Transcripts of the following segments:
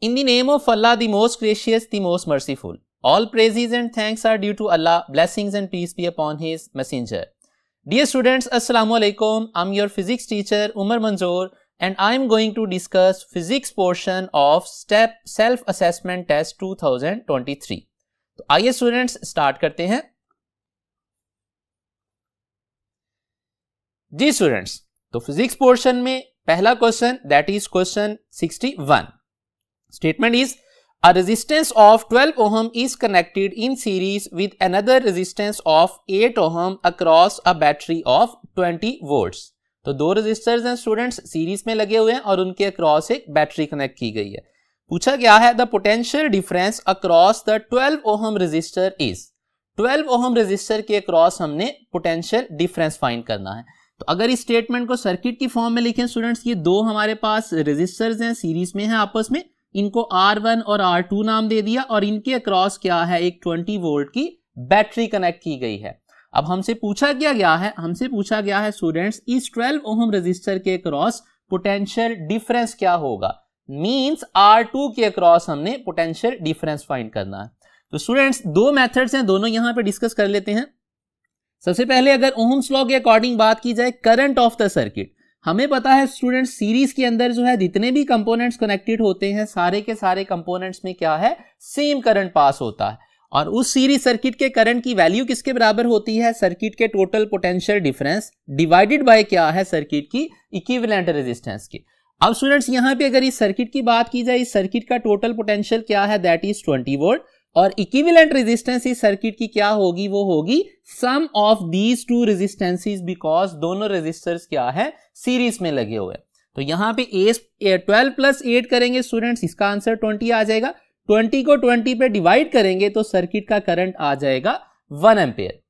In the name of Allah, the most gracious, the most merciful. All praises and thanks are due to Allah. Blessings and peace be upon His Messenger. Dear students, Assalamu alaikum. I'm your physics teacher Umar Manzoor and I'm going to discuss physics portion of STEP Self-Assessment Test 2023. तो आइए students start करते हैं जी students तो physics portion में पहला question that is question 61 Statement is a resistance of 12 ohm is connected in series with another resistance of 8 ohm across a battery of 20 volts. तो दो रजिस्टर्स हैं स्टूडेंट्स सीरीज में लगे हुए हैं और उनके अक्रॉस एक बैटरी कनेक्ट की गई है पूछा गया है the potential difference across the 12 ohm resistor is 12 ohm resistor के अक्रॉस हमने पोटेंशियल डिफरेंस फाइंड करना है तो अगर इस स्टेटमेंट को सर्किट की फॉर्म में लिखें स्टूडेंट्स ये दो हमारे पास रजिस्टर्स हैं सीरीज में हैं आपस में इनको R1 और R2 नाम दे दिया और इनके अक्रॉस क्या है एक 20 वोल्ट की बैटरी कनेक्ट की गई है अब हमसे पूछा क्या गया है हमसे पूछा गया है स्टूडेंट्स इस 12 ओम रेजिस्टर के अक्रॉस पोटेंशियल डिफरेंस क्या होगा मींस R2 के अक्रॉस हमने पोटेंशियल डिफरेंस फाइंड करना है तो स्टूडेंट्स दो मैथड्स हैं दोनों यहां पर डिस्कस कर लेते हैं सबसे पहले अगर ओहम्स लॉ के अकॉर्डिंग बात की जाए करंट ऑफ द सर्किट हमें पता है स्टूडेंट सीरीज के अंदर जो है जितने भी कंपोनेंट्स कनेक्टेड होते हैं सारे के सारे कंपोनेंट्स में क्या है सेम करंट पास होता है और उस सीरीज सर्किट के करंट की वैल्यू किसके बराबर होती है सर्किट के total potential difference divided by क्या है सर्किट की इक्विवेलेंट रेजिस्टेंस की अब स्टूडेंट्स यहां पे अगर इस सर्किट की बात की जाए इस सर्किट का टोटल पोटेंशियल क्या है दैट इज 20 वोल्ट और इक्विवेलेंट रेजिस्टेंस इस सर्किट की क्या होगी वो होगी sum of these two resistances because दोनों रेजिस्टर्स क्या है सीरीज में लगे हुए तो यहां पे ए ट्वेल्व प्लस एट करेंगे स्टूडेंट्स इसका आंसर ट्वेंटी आ जाएगा ट्वेंटी को ट्वेंटी पे डिवाइड करेंगे तो सर्किट का करंट आ जाएगा वन एम्पेयर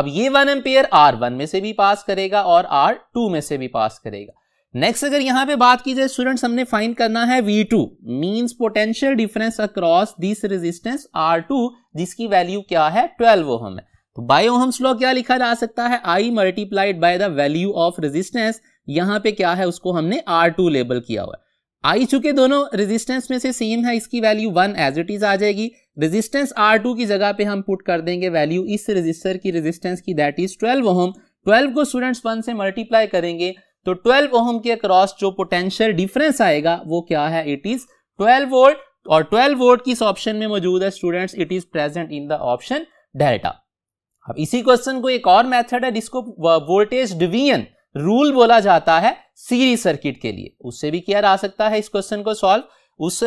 अब ये वन एम्पेयर आर वन में से भी पास करेगा और आर टू में से भी पास करेगा नेक्स्ट अगर यहां पे बात की जाए स्टूडेंट्स हमने फाइंड करना है V2 two means potential difference across this resistance R2 जिसकी वैल्यू क्या है 12 ओहम है तो बाई ओहम्स लॉ क्या लिखा जा सकता है I multiplied by the value of resistance यहां पे क्या है उसको हमने R2 लेबल किया हुआ है आई चुके दोनों रेजिस्टेंस में से सेम है इसकी value one as it is आ जाएगी रेजिस्टेंस आर टू की जगह पे हम पुट कर देंगे वैल्यू इस रेजिस्टर की रेजिस्टेंस की that is twelve ohm twelve को स्टूडेंट्स वन से मल्टीप्लाई करेंगे तो 12 ओम के अक्रॉस जो पोटेंशियल डिफरेंस आएगा वो क्या है इट इज 12 वोल्ट और 12 वोल्ट किस ऑप्शन में मौजूद है students it is present in the option delta अब इसी क्वेश्चन को एक और मेथड है जिसको वोल्टेज डिवीजन रूल बोला जाता है सीरीज सर्किट के लिए उससे भी किया जा सकता है इस क्वेश्चन को सॉल्व उस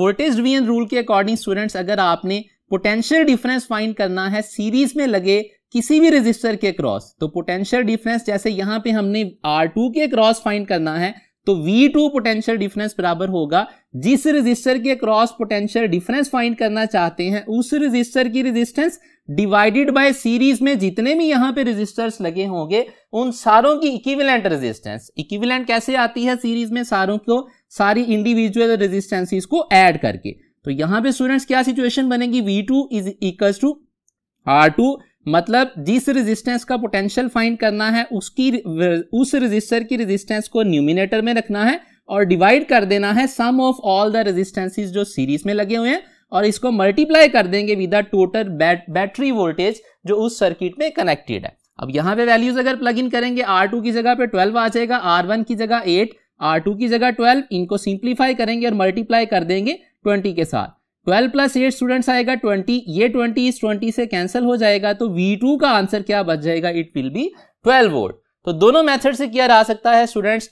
वोल्टेज डिवीजन रूल के अकॉर्डिंग स्टूडेंट्स अगर आपने पोटेंशियल डिफरेंस फाइंड करना है सीरीज में लगे किसी भी रजिस्टर के क्रॉस तो पोटेंशियल डिफरेंस जैसे यहां पे हमने R2 के क्रॉस फाइंड करना है तो V2 पोटेंशियल डिफरेंस बराबर होगा जिस रजिस्टर के क्रॉस पोटेंशियल डिफरेंस फाइंड करना चाहते हैं उस रजिस्टर की रेजिस्टेंस डिवाइडेड बाय सीरीज में जितने भी यहां पे रजिस्टर्स लगे होंगे उन सारों की इक्विवेलेंट रेजिस्टेंस इक्विवेलेंट कैसे आती है सीरीज में सारों को सारी इंडिविजुअल रेजिस्टेंसीज को ऐड करके तो यहां पे स्टूडेंट्स क्या सिचुएशन बनेगी V two is equal to R two मतलब जिस रेजिस्टेंस का पोटेंशियल फाइंड करना है उसकी उस रेजिस्टर की रेजिस्टेंस को न्यूमिनेटर में रखना है और डिवाइड कर देना है sum of all the resistances जो सीरीज में लगे हुए हैं और इसको मल्टीप्लाई कर देंगे with the total battery voltage जो उस सर्किट में कनेक्टेड है अब यहाँ पे वैल्यूज अगर प्लग इन करेंगे आर की जगह पे ट्वेल्व आ जाएगा आर की जगह एट आर की जगह ट्वेल्व इनको सिंप्लीफाई करेंगे और मल्टीप्लाई कर देंगे ट्वेंटी के साथ ट्वेल्व प्लस एट स्टूडेंट्स आएगा ट्वेंटी ये ट्वेंटी इस ट्वेंटी से कैंसिल हो जाएगा तो वी टू का आंसर क्या बच जाएगा it will be twelve volt तो दोनों मेथड से किया जा सकता है स्टूडेंट्स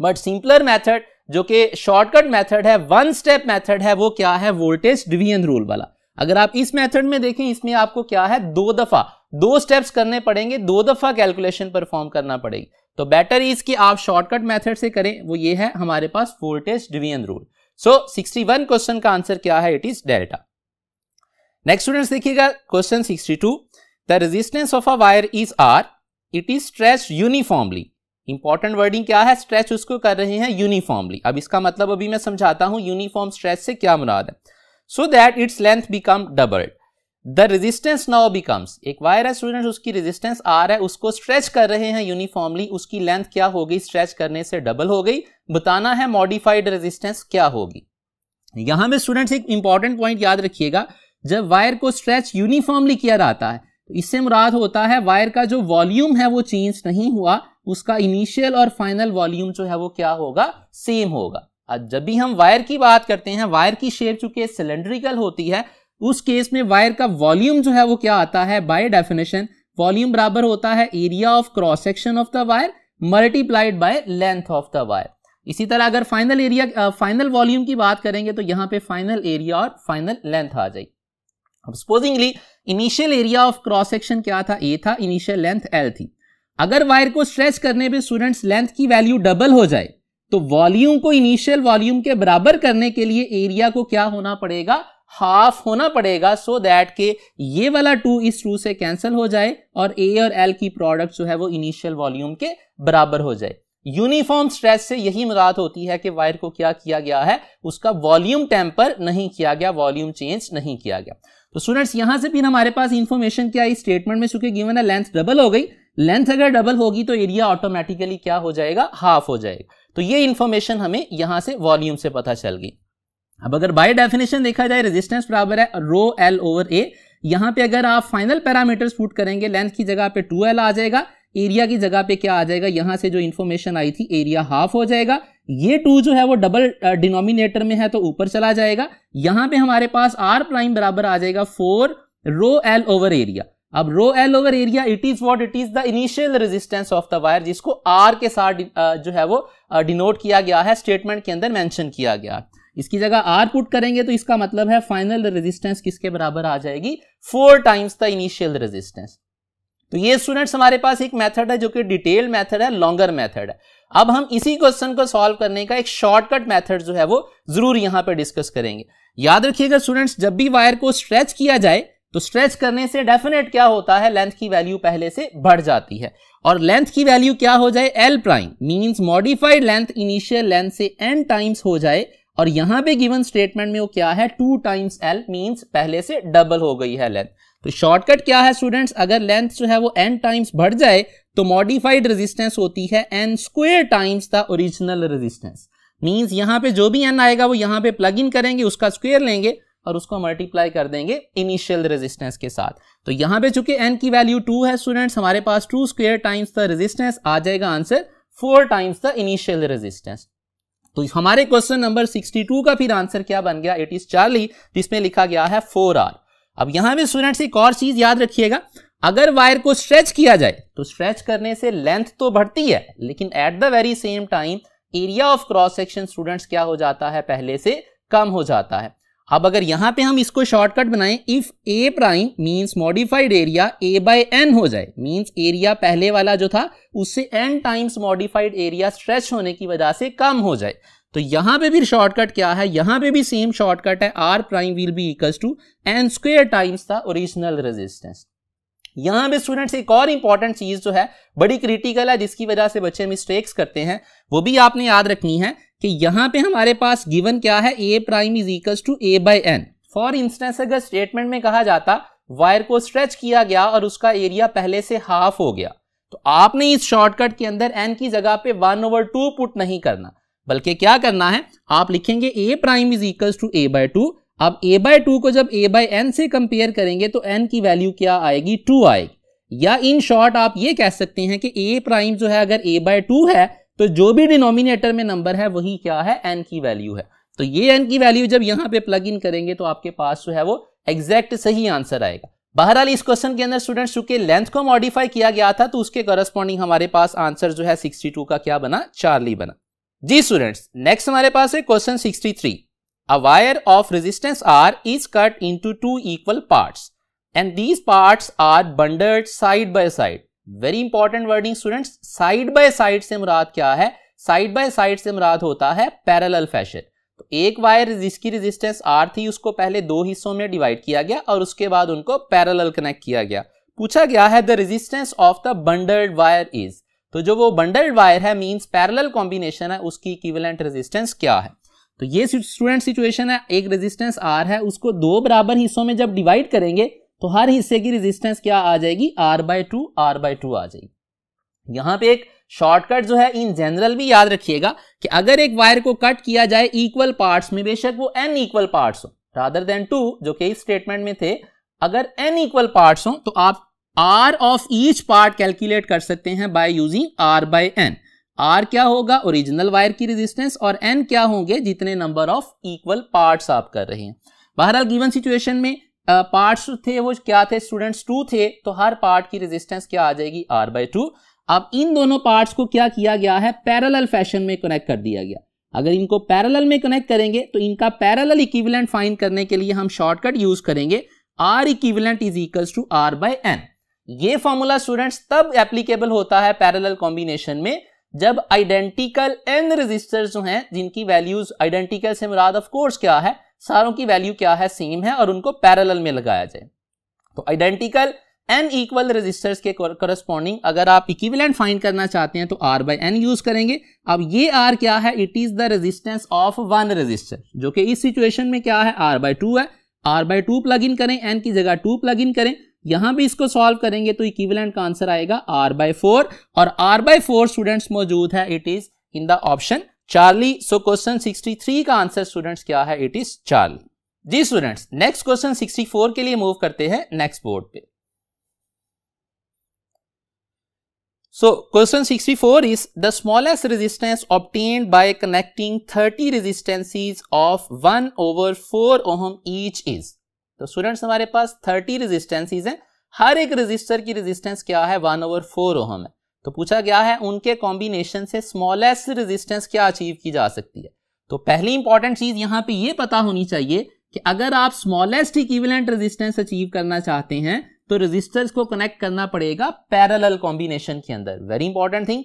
बट सिंपलर मेथड जो कि शॉर्टकट मेथड है वन स्टेप मेथड है वो क्या है वोल्टेज डिवीजन रूल वाला अगर आप इस मेथड में देखें इसमें आपको क्या है दो दफा दो स्टेप्स करने पड़ेंगे दो दफा कैलकुलेशन परफॉर्म करना पड़ेगी तो बेटर इसकी आप शॉर्टकट मेथड से करें वो ये है हमारे पास voltage division rule so sixty one question का आंसर क्या है it is delta next student देखिएगा question sixty two the resistance of a wire is R it is stretch uniformly important wording क्या है स्ट्रेच उसको कर रहे हैं यूनिफॉर्मली अब इसका मतलब अभी मैं समझाता हूं यूनिफॉर्म स्ट्रेच से क्या मुराद है so that its length become doubled the resistance now becomes एक वायर है स्टूडेंट उसकी रेजिस्टेंस आर है उसको स्ट्रेच कर रहे हैं यूनिफॉर्मली उसकी लेंथ क्या हो गई स्ट्रेच करने से डबल हो गई बताना है मॉडिफाइड रेजिस्टेंस क्या होगी यहां में स्टूडेंट्स एक इंपॉर्टेंट पॉइंट याद रखिएगा जब वायर को स्ट्रेच यूनिफॉर्मली किया जाता है तो इससे मुराद होता है वायर का जो वॉल्यूम है वो चेंज नहीं हुआ उसका इनिशियल और फाइनल वॉल्यूम जो है वो क्या होगा सेम होगा जब भी हम वायर की बात करते हैं वायर की शेप चूंकि सिलेंड्रिकल होती है उस केस में वायर का वॉल्यूम जो है वो क्या आता है बाय डेफिनेशन वॉल्यूम बराबर होता है area of cross section of the wire multiplied by length of the wire इसी तरह अगर फाइनल एरिया फाइनल वॉल्यूम की बात करेंगे तो यहां पे फाइनल एरिया और फाइनल लेंथ आ जाएगी अब supposingly initial area of cross section क्या था ए था इनिशियल लेंथ एल थी अगर वायर को स्ट्रेच करने पे स्टूडेंट्स लेंथ की वैल्यू डबल हो जाए तो वॉल्यूम को इनिशियल वॉल्यूम के बराबर करने के लिए एरिया को क्या होना पड़ेगा हाफ होना पड़ेगा सो so दैट के ये वाला टू इस टू से कैंसिल हो जाए और ए और एल की प्रोडक्ट जो है वो इनिशियल वॉल्यूम के बराबर हो जाए यूनिफॉर्म स्ट्रेस से यही मुराद होती है कि वायर को क्या किया गया है उसका वॉल्यूम टेम्पर नहीं किया गया वॉल्यूम चेंज नहीं किया गया तो स्टूडेंट्स यहां से फिर हमारे पास इंफॉर्मेशन क्या है स्टेटमेंट में चूंकि गिवन है लेंथ डबल हो गई लेंथ अगर डबल होगी तो एरिया ऑटोमेटिकली क्या हो जाएगा हाफ हो जाएगा तो ये इन्फॉर्मेशन हमें यहां से वॉल्यूम से पता चल गई अब अगर बाय डेफिनेशन देखा जाए रेजिस्टेंस बराबर है रो एल ओवर ए यहां पे अगर आप फाइनल पैरामीटर्स फूट करेंगे लेंथ की जगह पे टू एल आ जाएगा एरिया की जगह पे क्या आ जाएगा यहां से जो इन्फॉर्मेशन आई थी एरिया हाफ हो जाएगा ये टू जो है वो डबल डिनोमिनेटर में है तो ऊपर चला जाएगा यहां पे हमारे पास आर प्राइम बराबर आ जाएगा four rho L over area अब rho L over area it is what it is the initial resistance of the wire जिसको आर के साथ जो है वो डिनोट किया गया है स्टेटमेंट के अंदर मैंशन किया गया इसकी जगह आर पुट करेंगे तो इसका मतलब है फाइनल रेजिस्टेंस किसके बराबर आ जाएगी four times the initial resistance तो ये स्टूडेंट्स हमारे पास एक मेथड है जो कि डिटेल मेथड है लॉन्गर मेथड है अब हम इसी क्वेश्चन को सॉल्व करने का एक शॉर्टकट मेथड जो है वो जरूर यहां पर डिस्कस करेंगे याद रखिएगा स्टूडेंट्स जब भी वायर को स्ट्रेच किया जाए तो स्ट्रेच करने से डेफिनेट क्या होता है लेंथ की वैल्यू पहले से बढ़ जाती है और लेंथ की वैल्यू क्या हो जाए L prime means modified length initial length से एन टाइम्स हो जाए और यहां पे गिवन स्टेटमेंट में वो क्या है टू टाइम्स एल मीन्स पहले से डबल हो गई है लेंथ तो शॉर्टकट क्या है स्टूडेंट्स अगर लेंथ जो है वो एन टाइम्स बढ़ जाए तो मॉडिफाइड रेजिस्टेंस होती है N square times the original resistance means यहां पे जो भी एन आएगा वो यहां पे प्लग इन करेंगे उसका स्क्वेयर लेंगे और उसको मल्टीप्लाई कर देंगे इनिशियल रेजिस्टेंस के साथ तो यहां पे चूंकि एन की वैल्यू टू है स्टूडेंट्स हमारे पास two square times the resistance आ जाएगा answer four times the initial resistance तो हमारे क्वेश्चन नंबर 62 का फिर आंसर क्या बन गया इट इज चार्ली जिसमें लिखा गया है फोर आर अब यहां भी स्टूडेंट्स एक और चीज याद रखिएगा अगर वायर को स्ट्रेच किया जाए तो स्ट्रेच करने से लेंथ तो बढ़ती है लेकिन at the very same time area of cross section students क्या हो जाता है पहले से कम हो जाता है अब अगर यहां पे हम इसको शॉर्टकट बनाएं if A prime means modified area A by N हो जाए मींस एरिया पहले वाला जो था उससे N times modified area stretch होने की वजह से कम हो जाए तो यहां पे भी शॉर्टकट क्या है यहां पे भी सेम शॉर्टकट है R prime will be equal to N square times the original resistance यहां पे स्टूडेंट्स एक और इंपॉर्टेंट चीज जो है बड़ी क्रिटिकल है जिसकी वजह से बच्चे मिस्टेक्स करते हैं वो भी आपने याद रखनी है कि यहां पे हमारे पास गिवन क्या है A prime is equal to A by N for instance अगर स्टेटमेंट में कहा जाता वायर को स्ट्रेच किया गया और उसका एरिया पहले से हाफ हो गया तो आपने इस शॉर्टकट के अंदर एन की जगह पे वन ओवर टू पुट नहीं करना बल्कि क्या करना है आप लिखेंगे A prime is equal to A by two अब ए बाय टू को जब ए बाय एन से कंपेयर करेंगे तो एन की वैल्यू क्या आएगी टू आएगी या इन शॉर्ट आप ये कह सकते हैं कि ए प्राइम जो है अगर ए बाय टू है तो जो भी डिनोमिनेटर में नंबर है वही क्या है एन की वैल्यू है तो ये एन की वैल्यू जब यहाँ पे प्लग इन करेंगे तो आपके पास जो है वो एग्जैक्ट सही आंसर आएगा बहरहाल इस क्वेश्चन के अंदर स्टूडेंट्स चूंकि लेंथ को मॉडिफाई किया गया था तो उसके करस्पॉन्डिंग हमारे पास आंसर जो है टू का क्या बना चार्ली बना जी स्टूडेंट्स नेक्स्ट हमारे पास है question sixty three a wire of resistance R is cut into two equal parts and these parts are bundled side by side very important wording student side by side से मुराद क्या है side by side से मुराद होता है parallel fashion तो एक wire जिसकी रेजिस्टेंस आर थी उसको पहले दो हिस्सों में डिवाइड किया गया और उसके बाद उनको पैरेलल कनेक्ट किया गया पूछा गया है the resistance of the bundled wire is तो जो वो बंडल्ड वायर है मींस पैरेलल कॉम्बिनेशन है उसकी इक्विवेलेंट रेजिस्टेंस क्या है तो ये स्टूडेंट सिचुएशन है एक रेजिस्टेंस आर है उसको दो बराबर हिस्सों में जब डिवाइड करेंगे तो हर हिस्से की रेजिस्टेंस क्या आ जाएगी R by two R by two आ जाएगी यहां पे एक शॉर्टकट जो है इन जनरल भी याद रखिएगा कि अगर एक वायर को कट किया जाए इक्वल पार्ट्स में बेशक वो एन इक्वल पार्ट्स हो रादर देन टू जो कि इस स्टेटमेंट में थे अगर एन इक्वल पार्ट्स हो तो आप R of each part calculate कर सकते हैं by using R by N R क्या होगा ओरिजिनल वायर की रेजिस्टेंस और एन क्या होंगे जितने नंबर ऑफ इक्वल पार्ट्स आप कर रहे हैं बहरहाल गिवन सिचुएशन में पार्ट्स थे वो क्या थे स्टूडेंट्स टू थे तो हर पार्ट की रेजिस्टेंस क्या आ जाएगी आर बाई टू अब इन दोनों पार्ट्स को क्या किया गया है पैरेलल फैशन में कनेक्ट कर दिया गया अगर इनको पैरेलल में कनेक्ट करेंगे तो इनका पैरेलल इक्विवेलेंट फाइंड करने के लिए हम शॉर्टकट यूज करेंगे R equivalent is equals to R by N ये फॉर्मूला स्टूडेंट्स तब एप्लीकेबल होता है पैरेलल कॉम्बिनेशन में जब आइडेंटिकल एन रजिस्टर्स जो हैं जिनकी वैल्यूज आइडेंटिकल से मुराद ऑफ कोर्स क्या है सारों की वैल्यू क्या है सेम है और उनको पैरल में लगाया जाए तो आइडेंटिकल एन इक्वल रजिस्टर्स के करस्पॉन्डिंग अगर आप इक्विवेलेंट फाइंड करना चाहते हैं तो आर बाई एन यूज करेंगे अब ये आर क्या है it is the resistance of one resistor जो कि इस सिचुएशन में क्या है आर बाई टू है R by two plug in करें एन की जगह टू प्लग इन करें यहां भी इसको सॉल्व करेंगे तो इक्विवेलेंट का आंसर आएगा आर बाई फोर और आर बाई फोर स्टूडेंट्स मौजूद है it is in the option Charlie so question 63 का आंसर स्टूडेंट्स क्या है इट इज चार्ली जी स्टूडेंट्स नेक्स्ट क्वेश्चन 64 के लिए मूव करते हैं नेक्स्ट बोर्ड पे So question 64 is the smallest resistance obtained by connecting 30 resistances of 1 over 4 ohm each is तो स्टूडेंट्स हमारे पास 30 रेजिस्टेंसीज हैं हर एक रेजिस्टर की रेजिस्टेंस क्या है वन ओवर फोर ओहम है तो पूछा गया है उनके कॉम्बिनेशन से स्मॉलेस्ट रेजिस्टेंस क्या अचीव की जा सकती है तो पहली इंपॉर्टेंट चीज यहां पे ये पता होनी चाहिए कि अगर आप स्मॉलेस्ट इक्विवेलेंट रेजिस्टेंस अचीव करना चाहते हैं तो रेजिस्टर्स को कनेक्ट करना पड़ेगा पैरेलल कॉम्बिनेशन के अंदर वेरी इंपॉर्टेंट थिंग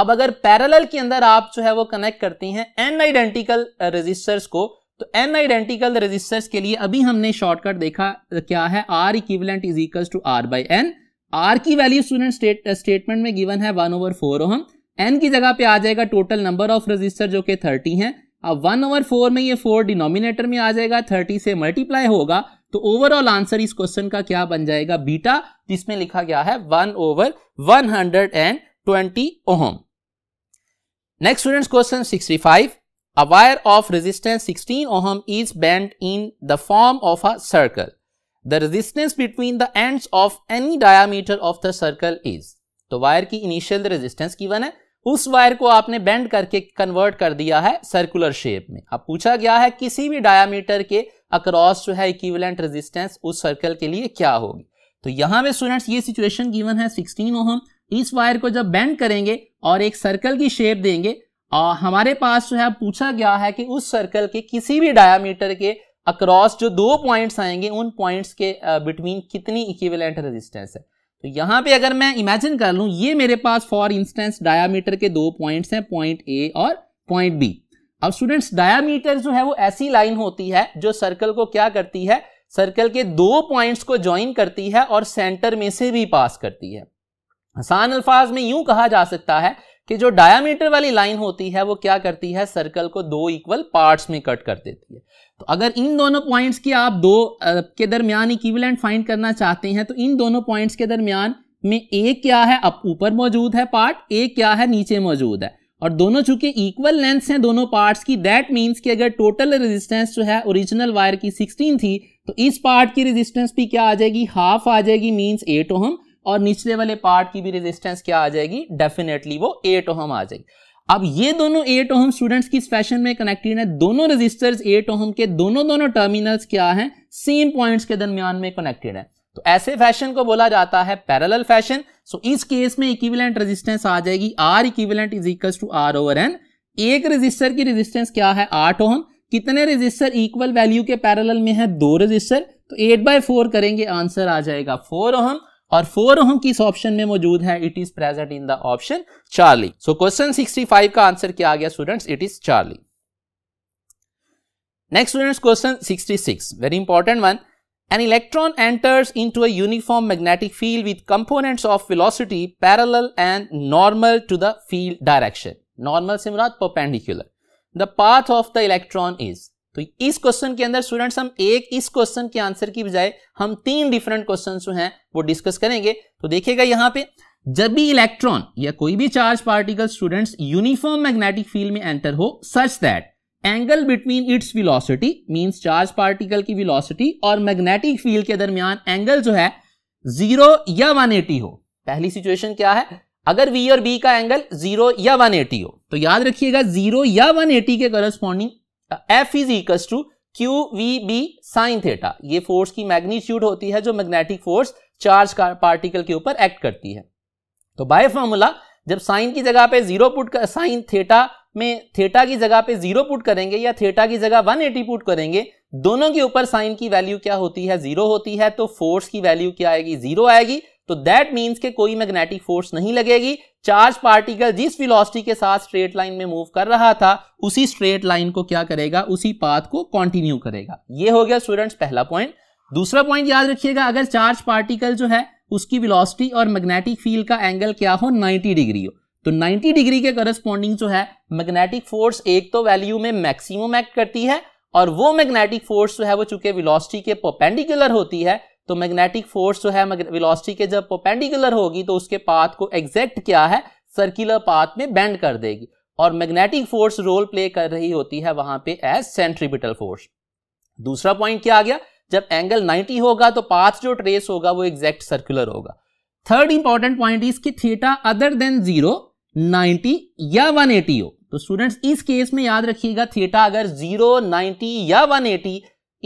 अब अगर पैरेलल के अंदर आप जो है वो कनेक्ट करते हैं एन आइडेंटिकल रजिस्टर्स को तो एन आइडेंटिकल रजिस्टर्स के लिए अभी हमने शॉर्टकट देखा क्या है R equivalent is equal to R by N R की वैल्यू स्टूडेंट स्टेट स्टेटमेंट में गिवन है one over four ohm N की जगह पे आ जाएगा टोटल नंबर ऑफ रजिस्टर जो कि थर्टी हैं अब वन ओवर फोर में ये फोर डिनोमिनेटर में आ जाएगा थर्टी से मल्टीप्लाई होगा तो ओवरऑल आंसर इस क्वेश्चन का क्या बन जाएगा बीटा जिसमें लिखा गया है one over one hundred and twenty ohm next student question sixty five a wire of resistance sixteen ohm is bend in the form of a circle the resistance between the end of any diameter of the circle is तो wire की initial resistance given है उस wire को आपने bend करके convert कर दिया है सर्कुलर शेप में अब पूछा गया है किसी भी डायामीटर के अक्रॉस जो है इक्विवेलेंट रेजिस्टेंस उस सर्कल के लिए क्या होगी तो यहां में स्टूडेंट्स ये सिचुएशन गिवन है 16 ओम इस वायर को जब बेंड करेंगे और एक सर्कल की शेप देंगे और हमारे पास जो है पूछा गया है कि उस सर्कल के किसी भी डायामीटर के अक्रॉस जो दो पॉइंट्स आएंगे उन पॉइंट्स के बिटवीन कितनी इक्विवेलेंट रेजिस्टेंस है तो यहां पे अगर मैं इमेजिन कर लूँ ये मेरे पास फॉर इंस्टेंस डायामीटर के दो पॉइंट्स हैं पॉइंट ए और पॉइंट बी अब स्टूडेंट्स डायामीटर जो है वो ऐसी लाइन होती है जो सर्कल को क्या करती है सर्कल के दो पॉइंट्स को ज्वाइन करती है और सेंटर में से भी पास करती है आसान अल्फाज में यूं कहा जा सकता है कि जो डायामीटर वाली लाइन होती है वो क्या करती है सर्कल को दो इक्वल पार्ट्स में कट कर देती है तो अगर इन दोनों पॉइंट्स की आप दो के दरमियान इक्विवेलेंट फाइंड करना चाहते हैं तो इन दोनों पॉइंट्स के दरमियान में ए क्या है अब ऊपर मौजूद है पार्ट ए क्या है नीचे मौजूद है और दोनों चूंकि इक्वल लेंथ हैं दोनों पार्ट्स की दैट मीन्स कि अगर टोटल रेजिस्टेंस जो है ओरिजिनल वायर की 16 थी तो इस पार्ट की रेजिस्टेंस भी क्या आ जाएगी हाफ आ जाएगी मीन्स एट ओहम और निचले वाले पार्ट की भी रेजिस्टेंस क्या आ जाएगी डेफिनेटली वो एट ओहम आ जाएगी अब ये दोनों एट ओहम स्टूडेंट्स किस फैशन में कनेक्टेड है दोनों रजिस्टर्स एट ओहम के दोनों दोनों टर्मिनल्स क्या हैं सेम पॉइंट्स के दरमियान में कनेक्टेड है तो ऐसे फैशन को बोला जाता है पैरेलल फैशन सो इस केस में इक्विवेलेंट रेजिस्टेंस आ जाएगी R equivalent is equal to R over N एक रजिस्टर की रेजिस्टेंस क्या है आठ ओहम कितने रजिस्टर इक्वल वैल्यू के पैरेलल में है दो रजिस्टर तो एट बाय फोर करेंगे आंसर आ जाएगा फोर ओहम और फोर हम किस ऑप्शन में मौजूद है it is present in the option Charlie so question 65 का आंसर क्या आ गया students it is Charlie next students question 66 very important one an electron enters into a uniform magnetic field with components of velocity parallel and normal to the field direction normal से मुराद perpendicular the path of the electron is तो इस question के अंदर students हम एक इस question के आंसर की बजाय हम तीन डिफरेंट क्वेश्चन जो हैं वो डिस्कस करेंगे तो देखिएगा यहां पे जब भी इलेक्ट्रॉन या कोई भी charge particle students uniform magnetic field में एंटर हो such that angle between its velocity means charge particle की विलोसिटी और मैग्नेटिक फील्ड के दरमियान एंगल जो है जीरो या एटी हो पहली सिचुएशन क्या है अगर वी और बी का एंगल जीरो या एटी हो तो याद रखिएगा जीरो या एटी के corresponding F is equals to Q V B sine theta ये फोर्स की मैग्नीट्यूड होती है जो मैग्नेटिक फोर्स चार्ज का पार्टिकल के ऊपर एक्ट करती है तो बाय फॉर्मूला जब साइन की जगह पे जीरो पुट कर साइन थेटा में थेटा की जगह पे जीरो पुट करेंगे या थेटा की जगह 180 पुट करेंगे दोनों के ऊपर साइन की वैल्यू क्या होती है जीरो होती है तो फोर्स की वैल्यू क्या आएगी जीरो आएगी तो दैट मीन्स के कोई मैग्नेटिक फोर्स नहीं लगेगी चार्ज पार्टिकल जिस वेलोसिटी के साथ स्ट्रेट लाइन में मूव कर रहा था उसी स्ट्रेट लाइन को क्या करेगा उसी पाथ को कंटिन्यू करेगा ये हो गया स्टूडेंट्स पहला पॉइंट दूसरा पॉइंट याद रखिएगा अगर चार्ज पार्टिकल जो है उसकी वेलोसिटी और मैग्नेटिक फील्ड का एंगल क्या हो नाइनटी डिग्री हो तो 90 डिग्री के करस्पॉन्डिंग जो है मैग्नेटिक फोर्स एक तो वैल्यू में मैक्सिमम एक्ट करती है और वो मैग्नेटिक फोर्स जो है वो चूंकि वेलोसिटी के परपेंडिकुलर होती है तो मैग्नेटिक फोर्स जो है वेलोसिटी के जब परपेंडिकुलर होगी तो उसके पाथ को एग्जैक्ट क्या है सर्कुलर पाथ में बैंड कर देगी और मैग्नेटिक फोर्स रोल प्ले कर रही होती है वहां पे एज सेंट्रीपिटल फोर्स दूसरा पॉइंट क्या आ गया जब एंगल 90 होगा तो पाथ जो ट्रेस होगा वो एग्जैक्ट सर्कुलर होगा थर्ड इंपॉर्टेंट पॉइंट इज कि थीटा अदर देन जीरो 90 या 180 हो तो स्टूडेंट्स इस केस में याद रखिएगा थीटा अगर जीरो 90 या 180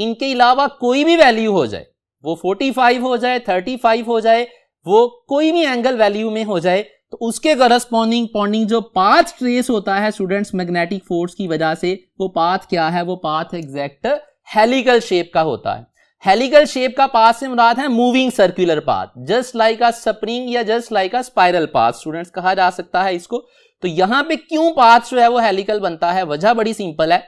इनके अलावा कोई भी वैल्यू हो जाए वो 45 हो जाए 35 हो जाए वो कोई भी एंगल वैल्यू में हो जाए तो उसके करस्पॉन्डिंग पॉन्डिंग जो पाथ ट्रेस होता है स्टूडेंट्स मैग्नेटिक फोर्स की वजह से वो पाथ क्या है वो पाथ एग्जैक्ट हेलिकल शेप का होता है हेलिकल शेप का पाथ से मुराद है moving circular path just like a spring या just like a spiral path students कहा जा सकता है इसको तो यहां पे क्यों पाथ जो है वो हेलिकल बनता है वजह बड़ी सिंपल है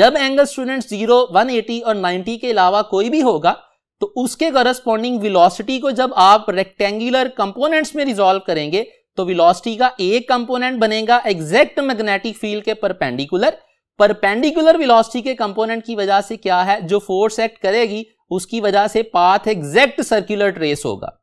जब angle students zero one eighty और नाइनटी के अलावा कोई भी होगा तो उसके करस्पॉन्डिंग विलोसिटी को जब आप रेक्टेंगुलर कंपोनेंट्स में रिजॉल्व करेंगे तो विलोसिटी का एक कंपोनेंट बनेगा एग्जैक्ट मैग्नेटिक फील्ड के परपेंडिकुलर परपेंडिकुलर विलोसिटी के कंपोनेंट की वजह से क्या है जो फोर्स एक्ट करेगी उसकी वजह से पाथ एग्जैक्ट सर्कुलर ट्रेस होगा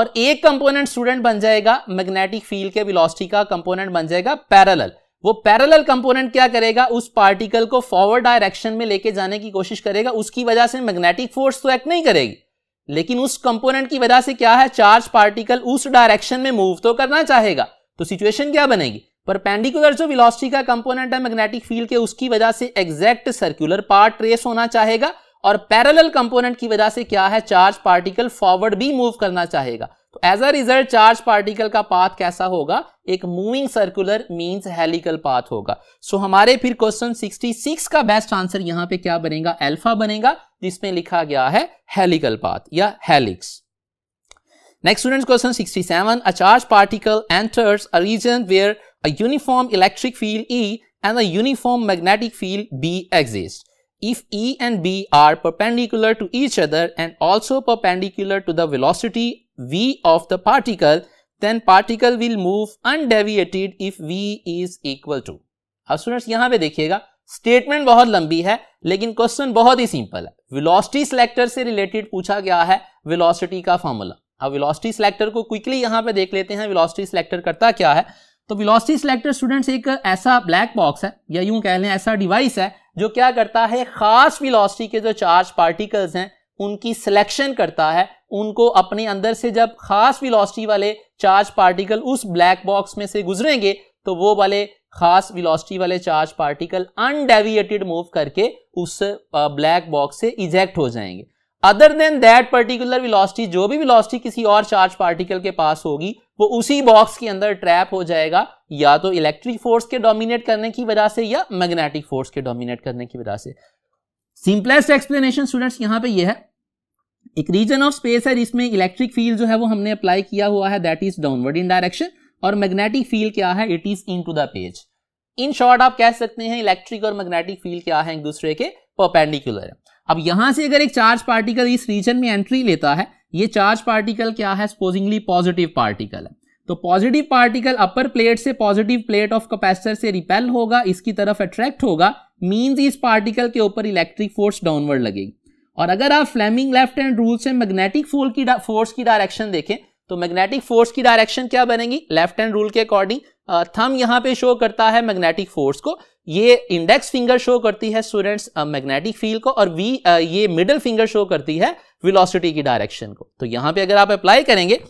और एक कंपोनेंट स्टूडेंट बन जाएगा मैग्नेटिक फील्ड के विलोसिटी का कंपोनेंट बन जाएगा पैरेलल वो पैरेलल कंपोनेंट क्या करेगा उस पार्टिकल को फॉरवर्ड डायरेक्शन में लेके जाने की कोशिश करेगा उसकी वजह से मैग्नेटिक फोर्स तो एक्ट नहीं करेगी लेकिन उस कंपोनेंट की वजह से क्या है चार्ज पार्टिकल उस डायरेक्शन में मूव तो करना चाहेगा तो सिचुएशन क्या बनेगी पर पेंडिकुलर जो विलॉसिटी का कंपोनेंट है मैग्नेटिक फील्ड के उसकी वजह से एग्जैक्ट सर्क्यूलर पार्ट ट्रेस होना चाहेगा और पैरेलल कंपोनेंट की वजह से क्या है चार्ज पार्टिकल फॉरवर्ड भी मूव करना चाहेगा तो as a result charge particle का पाथ कैसा होगा एक moving circular means helical path होगा सो so, हमारे फिर क्वेश्चन 66 का बेस्ट आंसर यहां पे क्या बनेगा अल्फा बनेगा जिसमें लिखा गया है हेलिकल पाथ या helix next student question 67 a charge particle enters a region where a uniform electric field E and a uniform magnetic field B exist if E and B are perpendicular to each other and also perpendicular to the velocity v of the particle, then particle will move undeviated if v is equal to. अब students यहां पे देखिएगा statement बहुत लंबी है लेकिन question बहुत ही सिंपल है वेलोसिटी सिलेक्टर से रिलेटेड पूछा गया है वेलोसिटी का फॉर्मूला अब वेलोसिटी सिलेक्टर को क्विकली यहां पे देख लेते हैं वेलोसिटी सिलेक्टर करता क्या है तो वेलोसिटी सिलेक्टर स्टूडेंट्स एक ऐसा ब्लैक बॉक्स है या यूं कह लें ऐसा डिवाइस है जो क्या करता है खास वेलोसिटी के जो चार्ज पार्टिकल्स हैं उनकी सिलेक्शन करता है उनको अपने अंदर से जब खास विलॉसिटी वाले चार्ज पार्टिकल उस ब्लैक बॉक्स में से गुजरेंगे तो वो वाले खास विलॉसिटी वाले चार्ज पार्टिकल अनडेविएटेड मूव करके उस ब्लैक बॉक्स से इजेक्ट हो जाएंगे other than that particular velocity जो भी विलॉसिटी किसी और चार्ज पार्टिकल के पास होगी वो उसी बॉक्स के अंदर ट्रैप हो जाएगा या तो इलेक्ट्रिक फोर्स के डोमिनेट करने की वजह से या मैग्नेटिक फोर्स के डोमिनेट करने की वजह से सिंपलेस्ट एक्सप्लेनेशन स्टूडेंट्स यहां पे ये यह है एक रीजन ऑफ स्पेस है जिसमें इलेक्ट्रिक फील्ड जो है वो हमने अप्लाई किया हुआ है that is downward in direction और मैग्नेटिक फील्ड क्या है it is into the page in short आप कह सकते हैं इलेक्ट्रिक और मैग्नेटिक फील्ड क्या है एक दूसरे के परपेंडिकुलर है अब यहां से अगर एक चार्ज पार्टिकल इस रीजन में एंट्री लेता है ये चार्ज पार्टिकल क्या है सपोजिंगली पॉजिटिव पार्टिकल है तो पॉजिटिव पार्टिकल अपर प्लेट से पॉजिटिव प्लेट ऑफ कैपेसिटर से रिपेल होगा इसकी तरफ अट्रैक्ट होगा मीन्स इस पार्टिकल के ऊपर इलेक्ट्रिक फोर्स डाउनवर्ड लगेगी और अगर आप फ्लैमिंग लेफ्ट हैंड रूल से मैग्नेटिक फोल की फोर्स की डायरेक्शन देखें तो मैग्नेटिक फोर्स की डायरेक्शन क्या बनेगी लेफ्ट हैंड रूल के अकॉर्डिंग थम यहां पे शो करता है मैग्नेटिक फोर्स को ये इंडेक्स फिंगर शो करती है स्टूडेंट्स मैग्नेटिक फील्ड को और वी ये मिडल फिंगर शो करती है विलोसिटी की डायरेक्शन को तो यहाँ पे अगर आप अप्लाई करेंगे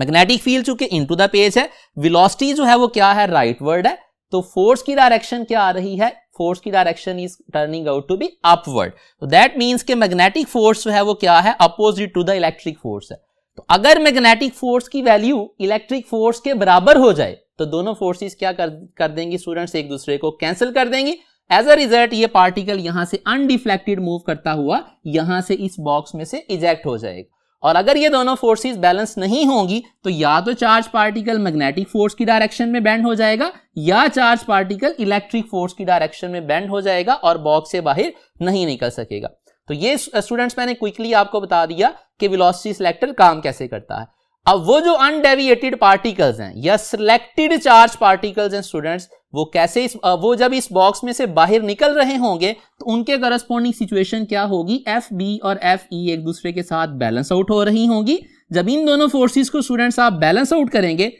मैग्नेटिक फील्ड चूंकि इनटू द पेज है विलोसिटी जो है वो क्या है राइट right वर्ड है तो फोर्स की डायरेक्शन क्या आ रही है फोर्स की direction is turning out to be upward तो दैट मीन्स के मैग्नेटिक फोर्स जो है वो क्या है opposite to the electric force है तो अगर मैग्नेटिक फोर्स की वैल्यू इलेक्ट्रिक फोर्स के बराबर हो जाए तो दोनों फोर्सेस क्या कर, कर देंगी स्टूडेंट्स एक दूसरे को कैंसिल कर देंगी एज अ रिजल्ट ये पार्टिकल यहां से अनडिफ्लेक्टेड मूव करता हुआ यहां से इस बॉक्स में से इजेक्ट हो जाएगा और अगर ये दोनों फोर्सेस बैलेंस नहीं होंगी तो या तो चार्ज पार्टिकल मैग्नेटिक फोर्स की डायरेक्शन में बैंड हो जाएगा या चार्ज पार्टिकल इलेक्ट्रिक फोर्स की डायरेक्शन में बैंड हो जाएगा और बॉक्स से बाहर नहीं निकल सकेगा तो ये स्टूडेंट्स मैंने क्विकली आपको बता दिया कि वेलोसिटी सिलेक्टर काम कैसे करता है अब वो जो अनडेविएटेड पार्टिकल्स हैं या सिलेक्टेड चार्ज पार्टिकल्स हैं स्टूडेंट्स वो कैसे इस वो जब इस बॉक्स में से बाहर निकल रहे होंगे तो उनके करस्पॉन्डिंग सिचुएशन क्या होगी एफ बी और एफ ई e एक दूसरे के साथ बैलेंस आउट हो रही होंगी जब इन दोनों फोर्सेस को स्टूडेंट्स आप बैलेंस आउट करेंगे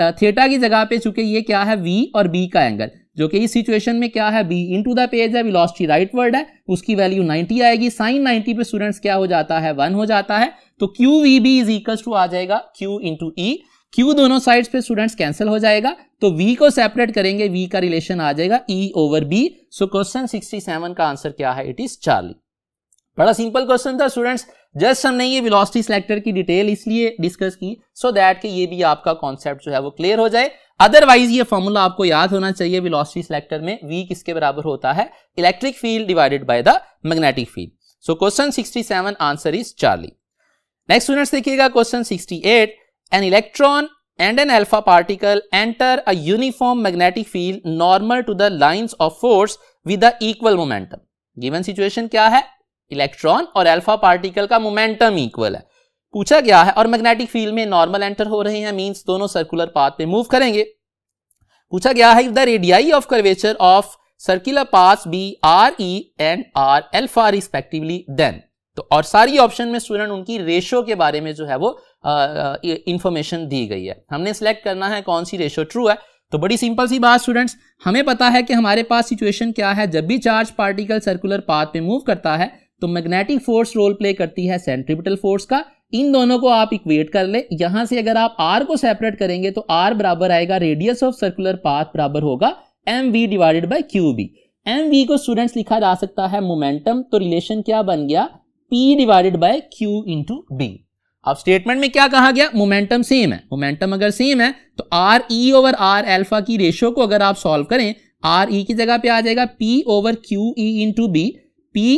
थिएटा की जगह पे चूंकि ये क्या है वी और बी का एंगल जो कि इस सिचुएशन में क्या है बी इन द पेज है वेलोसिटी राइट वर्ड है उसकी वैल्यू 90 आएगी साइन 90 पे स्टूडेंट्स क्या हो जाता है वन हो जाता है तो Q V B is equal to आ जाएगा क्यू इंटू ई क्यू दोनों साइड्स पे स्टूडेंट्स कैंसिल हो जाएगा तो वी को सेपरेट करेंगे वी का रिलेशन आ जाएगा E over B so question sixty seven का आंसर क्या है इट इज चार्ली बड़ा सिंपल क्वेश्चन था स्टूडेंट्स जस्ट हमने ये वेलोसिटी सिलेक्टर की डिटेल इसलिए डिस्कस की सो so दैट के ये भी आपका कॉन्सेप्ट जो है वो क्लियर हो जाए अदरवाइज ये फॉर्मूला आपको याद होना चाहिए वेलोसिटी सिलेक्टर में वी किसके बराबर होता है electric field divided by the magnetic field so question 67 answer is Charlie next students देखिएगा question 68 an electron and an alpha particle enter a uniform magnetic field normal to the lines of force with the equal momentum given situation क्या है electron और alpha particle का momentum equal है पूछा गया है और मैग्नेटिक फील्ड में नॉर्मल एंटर हो रहे हैं मीन्स दोनों सर्कुलर पाथ पे मूव करेंगे पूछा गया है if the radii of curvature of path be R E and R alpha respectively then तो और सारी ऑप्शन में स्टूडेंट उनकी रेशो के बारे में जो है वो इंफॉर्मेशन दी गई है हमने सेलेक्ट करना है कौन सी रेशो ट्रू है तो बड़ी सिंपल सी बात स्टूडेंट्स हमें पता है कि हमारे पास सिचुएशन क्या है जब भी चार्ज पार्टिकल सर्कुलर पाथ पे मूव करता है तो मैग्नेटिक फोर्स रोल प्ले करती है सेंट्रिपिटल फोर्स का इन दोनों को आप इक्वेट कर ले यहां से अगर आप आर को सेपरेट करेंगे तो आर बराबर आएगा रेडियस ऑफ सर्कुलर पाथ बराबर होगा M V divided by Q B M V को स्टूडेंट्स लिखा जा सकता है मोमेंटम तो रिलेशन क्या बन गया P divided by Q into B अब स्टेटमेंट में क्या कहा गया मोमेंटम सेम है मोमेंटम अगर सेम है तो R E over R alpha की रेशियो को अगर आप सॉल्व करें आर ई e की जगह पे आ जाएगा P over Q E into B P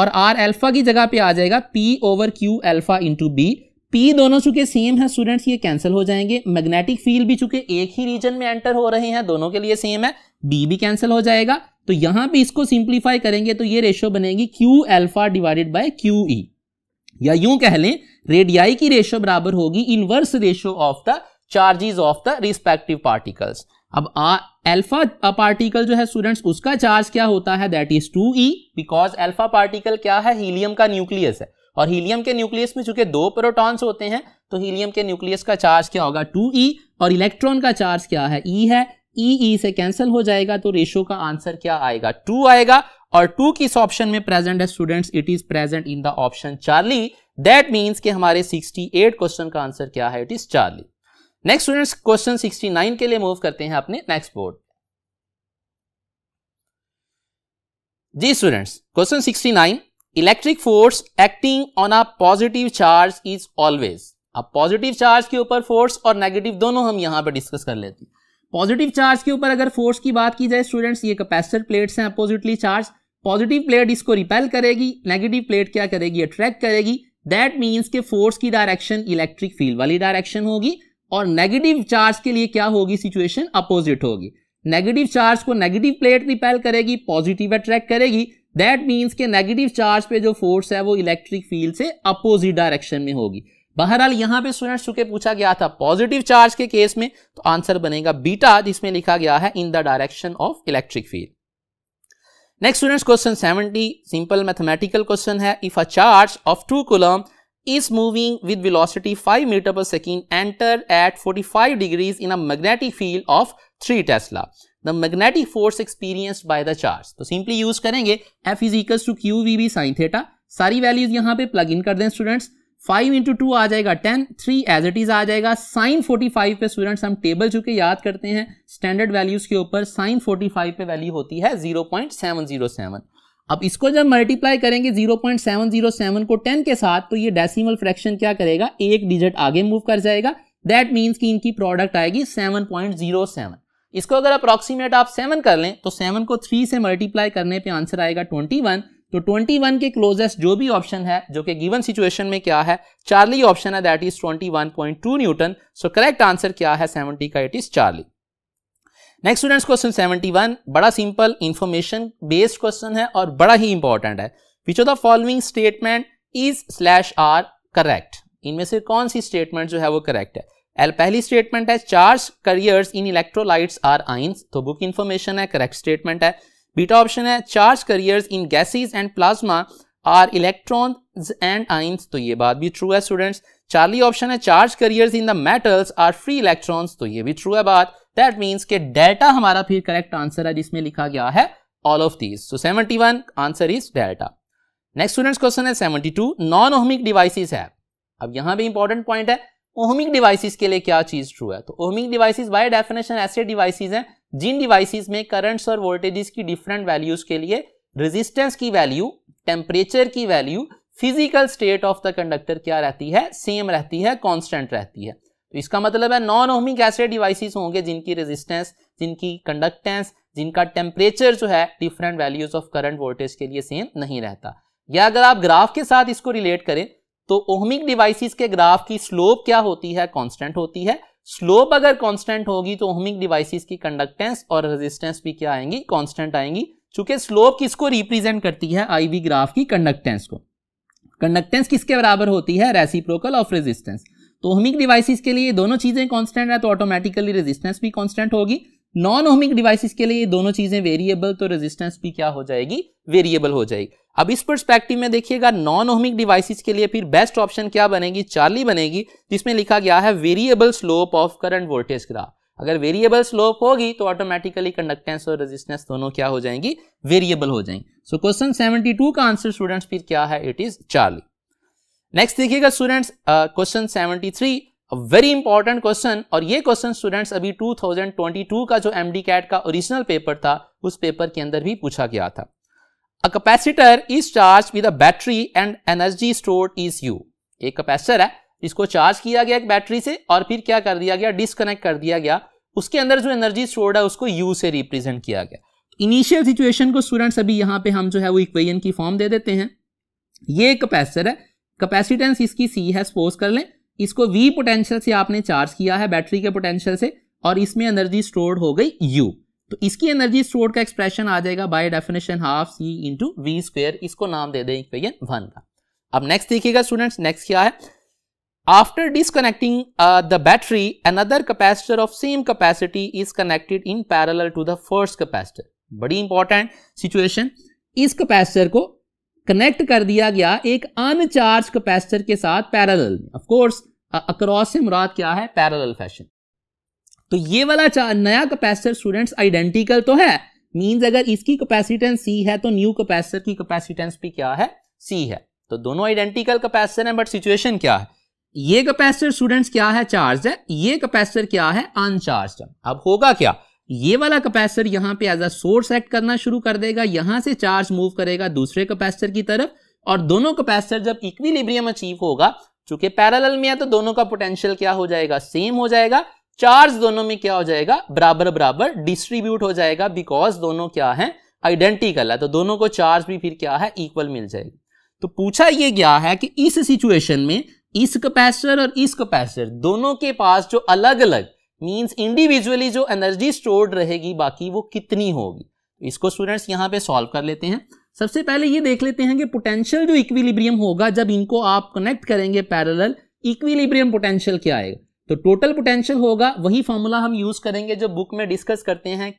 और आर एल्फा की जगह पे आ जाएगा P over Q alpha into B P दोनों चूंकि सेम है स्टूडेंट्स ये कैंसिल हो जाएंगे मैग्नेटिक फील्ड भी चूंकि एक ही रीजन में एंटर हो रहे हैं दोनों के लिए सेम है बी भी कैंसिल हो जाएगा तो यहां पे इसको सिंप्लीफाई करेंगे तो ये रेशियो बनेगी Q alpha divided by Q E या यूं कह लें रेडियाई की रेशियो बराबर होगी inverse ratio of the charges of the respective particles अब अल्फा पार्टिकल जो है स्टूडेंट्स उसका चार्ज क्या होता है that is two E because alpha particle क्या है हीलियम का न्यूक्लियस है और हीलियम के न्यूक्लियस में चूंकि दो प्रोटॉन्स होते हैं तो हीलियम के न्यूक्लियस का चार्ज क्या होगा टू ई e. और इलेक्ट्रॉन का चार्ज क्या है ई e है ई e, ई e से कैंसिल हो जाएगा तो रेशो का आंसर क्या आएगा टू आएगा और टू किस ऑप्शन में प्रेजेंट है students it is present in the option Charlie that means कि हमारे 68 क्वेश्चन का आंसर क्या है it is Charlie next students question 69 के लिए मूव करते हैं अपने नेक्स्ट बोर्ड जी students question 69 electric force acting on a positive charge is always अब पॉजिटिव चार्ज के ऊपर फोर्स और नेगेटिव दोनों हम यहां पर डिस्कस कर लेते हैं पॉजिटिव चार्ज के ऊपर अगर फोर्स की बात की जाए स्टूडेंट्स ये कैपेसिटर प्लेट्स हैं अपोजिटली चार्ज पॉजिटिव प्लेट इसको रिपेल करेगी नेगेटिव प्लेट क्या करेगी अट्रैक्ट करेगी दैट मीन्स के फोर्स की डायरेक्शन इलेक्ट्रिक फील्ड वाली डायरेक्शन होगी और नेगेटिव चार्ज के लिए क्या होगी सिचुएशन अपोजिट होगी नेगेटिव चार्ज को नेगेटिव प्लेट रिपेल करेगी पॉजिटिव अट्रैक्ट करेगी दैट मीन्स के नेगेटिव चार्ज पे जो फोर्स है वो इलेक्ट्रिक फील्ड से अपोजिट डायरेक्शन में होगी बहरहाल यहां पे स्टूडेंट्स चुके पूछा गया था पॉजिटिव चार्ज के केस में तो आंसर बनेगा बीटा जिसमें लिखा गया है in the direction of electric field next students question seventy simple mathematical question है if a charge of two coulomb is moving with velocity five metre per second enter at forty five degrees in magnetic field of three tesla magnetic force experience by the charge तो simply use करेंगे F is equal to Q V V sine theta सारी values यहां पे plug in कर दें students five into two आ जाएगा ten three as it is आ जाएगा साइन फोर्टी फाइव पे स्टूडेंट्स हम टेबल चुके याद करते हैं स्टैंडर्ड वैल्यूज के ऊपर साइन फोर्टी फाइव पे वैल्यू होती है zero point seven zero seven अब इसको जब मल्टीप्लाई करेंगे सेवन को टेन के साथ तो ये डेसिमल फ्रैक्शन क्या करेगा एक डिजिट आगे मूव कर जाएगा दैट मीन्स कि इनकी प्रोडक्ट आएगी सेवन पॉइंट जीरो सेवन इसको अगर अप्रोक्सीमेट आप सेवन कर लें तो सेवन को थ्री से मल्टीप्लाई करने पे आंसर आएगा वन तो 21 के क्लोजेस्ट जो भी ऑप्शन है जो कि गिवन सिचुएशन में क्या है चार्ली ऑप्शन है that is 21.2 newton so correct answer क्या है 70 का it is Charlie next students question 71 बड़ा सिंपल इंफॉर्मेशन बेस्ड क्वेश्चन है और बड़ा ही इंपॉर्टेंट है which of the following statement is slash are correct इनमें से कौन सी स्टेटमेंट जो है वो करेक्ट है एल पहली स्टेटमेंट है charge carriers in electrolytes are ions तो बुक इन्फॉर्मेशन है करेक्ट स्टेटमेंट है बीटा ऑप्शन है charge carriers in gases and plasma are electrons and ions तो ये बात भी ट्रू है स्टूडेंट्स चार्ली ऑप्शन है charge carriers in the metals are free electrons तो ये भी ट्रू है बात दैट मीन्स के डेल्टा हमारा फिर करेक्ट आंसर है जिसमें लिखा गया है all of these so one answer is delta next students question है टू नॉन ओहमिक डिवाइसिस है अब यहाँ भी इंपॉर्टेंट पॉइंट है ओहमिक डिवाइसिस के लिए क्या चीज ट्रू है तो ओहमिक डिवाइसिस बाय डेफिनेशन ऐसे डिवाइसिस हैं जिन डिवाइसेस में करंट्स और वोल्टेजेस की डिफरेंट वैल्यूज के लिए रेजिस्टेंस की वैल्यू टेम्परेचर की value physical state of the conductor क्या रहती है सेम रहती है कॉन्स्टेंट रहती है तो इसका मतलब है नॉन ओहमिक ऐसे डिवाइसेस होंगे जिनकी रेजिस्टेंस जिनकी कंडक्टेंस जिनका टेम्परेचर जो है different values of current voltage के लिए सेम नहीं रहता या अगर आप ग्राफ के साथ इसको रिलेट करें तो ओहमिक डिवाइसेस के ग्राफ की स्लोप क्या होती है कांस्टेंट होती है स्लोप अगर कांस्टेंट होगी तो होमिक डिवाइसेस की कंडक्टेंस और रेजिस्टेंस भी क्या आएंगी कांस्टेंट आएंगी चूंकि स्लोप किसको रिप्रेजेंट करती है आईवी ग्राफ की कंडक्टेंस को कंडक्टेंस किसके बराबर होती है रेसिप्रोकल ऑफ रेजिस्टेंस तो होमिक डिवाइसेस के लिए दोनों चीजें कांस्टेंट है तो ऑटोमेटिकली रेजिस्टेंस भी कांस्टेंट होगी नॉन ओमिक डिवाइसेस के लिए ये दोनों चीजें वेरिएबल तो रेजिस्टेंस भी क्या हो जाएगी वेरिएबल हो जाएगी अब इस परस्पेक्टिव में देखिएगा नॉन ओमिक डिवाइसेस के लिए फिर बेस्ट ऑप्शन क्या बनेगी चार्ली बनेगी जिसमें लिखा गया है variable slope of current voltage graph अगर वेरिएबल स्लोप होगी तो ऑटोमेटिकली कंडक्टेंस और रेजिस्टेंस दोनों क्या हो जाएंगी वेरिएबल हो जाएंगी सो क्वेश्चन सेवेंटी का आंसर स्टूडेंट्स फिर क्या है इट इज चार्ली नेक्स्ट देखिएगा students question 73 very important question और ये क्वेश्चन स्टूडेंट्स अभी 2022 का जो एम डी कैट का ओरिजिनल पेपर था उस पेपर के अंदर भी पूछा गया था a capacitor is charge with a battery and energy stored is U एक कैपेसिटर है इसको चार्ज किया गया एक बैटरी से और फिर क्या कर दिया गया डिसकनेक्ट कर दिया गया उसके अंदर जो एनर्जी स्टोर्ड है उसको यू से रिप्रेजेंट किया गया इनिशियल सिचुएशन को स्टूडेंट्स अभी यहाँ पे हम जो है वो इक्वेजन की फॉर्म दे देते हैं ये कैपेसिटर है कैपेसिटेंस इसकी सी है सपोज कर लें इसको V पोटेंशियल से आपने चार्ज किया है बैटरी के पोटेंशियल से और इसमें एनर्जी स्टोर्ड हो गई U तो इसकी एनर्जी स्टोर्ड का एक्सप्रेशन आ जाएगा by definition half C into V square इसको नाम दे दें इक्वेजन वन का अब नेक्स्ट देखिएगा स्टूडेंट्स नेक्स्ट क्या है after disconnecting the battery another capacitor of same capacity is connected in parallel to the first capacitor बड़ी इंपॉर्टेंट सिचुएशन इस कैपेसिटर को कनेक्ट कर दिया गया एक अनचार्ज कैपेसिटर के साथ पैरेलल में ऑफ कोर्स अक्रॉस से मुराद क्या है पैरेलल फैशन तो ये वाला नया कैपेसिटर स्टूडेंट्स आइडेंटिकल तो है मींस अगर इसकी कैपेसिटेंस सी है तो न्यू कैपेसिटर की कैपेसिटेंस भी क्या है सी है तो दोनों आइडेंटिकल कैपेसिटर हैं बट सिचुएशन क्या है ये कैपेसिटर स्टूडेंट्स क्या है चार्ज है ये कैपेसिटर क्या है अनचार्ज अब होगा क्या ये वाला कैपेसिटर यहाँ पे एज अ सोर्स एक्ट करना शुरू कर देगा यहां से चार्ज मूव करेगा दूसरे कैपेसिटर की तरफ और दोनों कैपेसिटर जब इक्विलिब्रियम अचीव होगा चूंकि पैरेलल में है तो दोनों का पोटेंशियल क्या हो जाएगा सेम हो जाएगा चार्ज दोनों में क्या हो जाएगा बराबर बराबर डिस्ट्रीब्यूट हो जाएगा बिकॉज दोनों क्या है आइडेंटिकल है तो दोनों को चार्ज भी फिर क्या है इक्वल मिल जाएगी तो पूछा यह गया है कि इस सिचुएशन में इस कैपेसिटर और इस कैपेसिटर दोनों के पास जो अलग अलग मीन्स इंडिविजुअली जो एनर्जी स्टोर्ड रहेगी बाकी वो कितनी होगी इसको स्टूडेंट्स यहाँ पे सॉल्व कर लेते हैं सबसे पहले ये देख लेते हैं कि पोटेंशियल जो इक्विलिब्रियम होगा जब इनको आप कनेक्ट करेंगे पैरेलल इक्विलिब्रियम पोटेंशियल क्या आएगा तो टोटल पोटेंशियल होगा वही फॉर्मूला हम यूज करेंगे जो बुक में डिस्कस करते हैं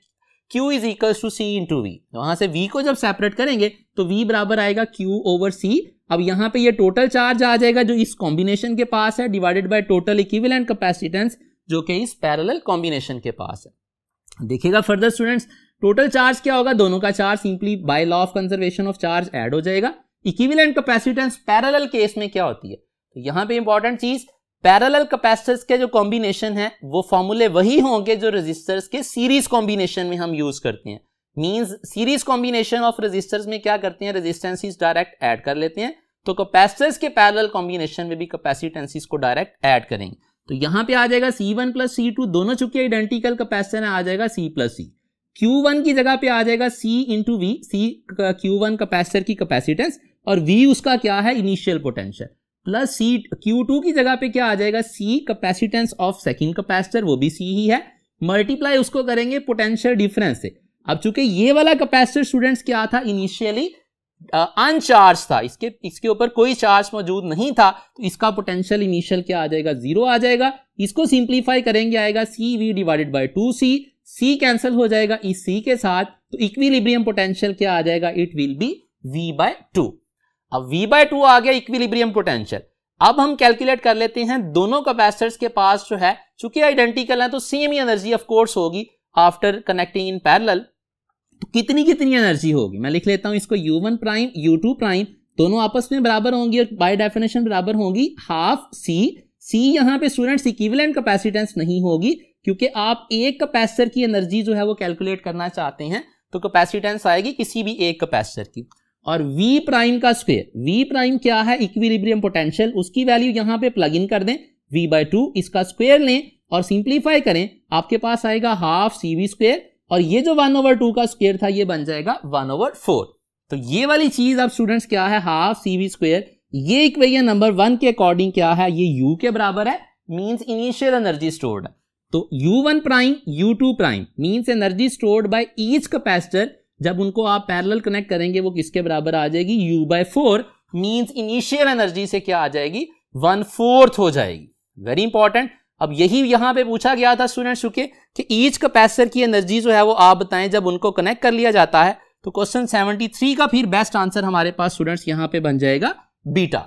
Q is equal to C into V वहां से V को जब सेपरेट करेंगे तो V बराबर आएगा Q ओवर C अब यहाँ पे ये टोटल चार्ज आ जाएगा जो इस कॉम्बिनेशन के पास है divided by total equivalent capacitance जो कि इस पैरेलल कॉम्बिनेशन के पास है देखिएगा फर्दर स्टूडेंट्स टोटल चार्ज क्या होगा दोनों का charge simply by law of conservation of charge add हो जाएगा इक्विवेलेंट कैपेसिटेंस पैरेलल केस में क्या होती है तो यहां पे इंपॉर्टेंट चीज पैरेलल कैपेसिटर्स के जो कॉम्बिनेशन है वो फॉर्मूले वही होंगे जो रजिस्टर्स के सीरीज कॉम्बिनेशन में हम यूज करते हैं means series combination of resistors में क्या करते हैं रजिस्टेंसीज डायरेक्ट एड कर लेते हैं तो कैपेसिटर्स के पैरल कॉम्बिनेशन में भी कैपेसिटेंसीज को डायरेक्ट ऐड करेंगे तो यहां पे आ जाएगा C1 वन प्लस सी दोनों चूंकि आइडेंटिकल कैपेसिटर है आ जाएगा C प्लस सी क्यू की जगह पे आ जाएगा C into V C Q one capacitor की कैपेसिटेंस और V उसका क्या है initial potential plus C Q two की जगह पे क्या आ जाएगा C capacitance of second capacitor वो भी C ही है मल्टीप्लाई उसको करेंगे पोटेंशियल डिफरेंस से अब चूंकि ये वाला कैपेसिटर स्टूडेंट्स क्या था इनिशियली अनचार्ज था इसके इसके ऊपर कोई चार्ज मौजूद नहीं था तो इसका पोटेंशियल इनिशियल क्या आ जाएगा जीरो आ जाएगा इसको सिंप्लीफाई करेंगे आएगा C V divided by two C C cancel हो जाएगा इस सी के साथ तो इक्विलिब्रियम पोटेंशियल क्या आ जाएगा it will be V by two अब वी बाय टू आ गया इक्विलिब्रियम पोटेंशियल अब हम कैलकुलेट कर लेते हैं दोनों कैपेसिटर्स के पास जो है चूंकि आइडेंटिकल है तो सेम ही एनर्जी ऑफ कोर्स होगी आफ्टर कनेक्टिंग इन पैरेलल तो कितनी कितनी एनर्जी होगी मैं लिख लेता हूं इसको U one prime U two prime दोनों आपस में बराबर होंगी और बाय डेफिनेशन बराबर होंगी हाफ सी सी यहां पे स्टूडेंट्स इक्विवेलेंट कैपेसिटेंस नहीं होगी क्योंकि आप एक कैपेसिटर की एनर्जी जो है वो कैलकुलेट करना चाहते हैं तो कैपेसिटेंस आएगी किसी भी एक कैपेसिटर की और v प्राइम का स्क्वेयर v प्राइम क्या है इक्विलिब्रियम पोटेंशियल उसकी वैल्यू यहां पे प्लग इन कर दें v बाई टू इसका स्क्वेयर लें और सिंप्लीफाई करें आपके पास आएगा हाफ सी वी स्क्वेयर और ये जो वन ओवर टू का स्क्वेयर था ये बन जाएगा वन ओवर फोर तो ये वाली चीज अब स्टूडेंट्स क्या है हाफ सी वी स्क्वेयर ये इक्वेशन नंबर वन के अकॉर्डिंग क्या है ये यू के बराबर है मीन्स इनिशियल एनर्जी स्टोर्ड तो U one prime U two prime means energy stored by each capacitor जब उनको आप पैरेलल कनेक्ट करेंगे वो किसके बराबर आ जाएगी u by four means initial energy से क्या आ जाएगी वन फोर्थ हो जाएगी वेरी इंपॉर्टेंट अब यही यहाँ पे पूछा गया था स्टूडेंट्स चूंकि कि ईच कैपेसिटर की एनर्जी जो है वो आप बताएं जब उनको कनेक्ट कर लिया जाता है तो क्वेश्चन थ्री का फिर बेस्ट आंसर हमारे पास स्टूडेंट्स यहाँ पे बन जाएगा बीटा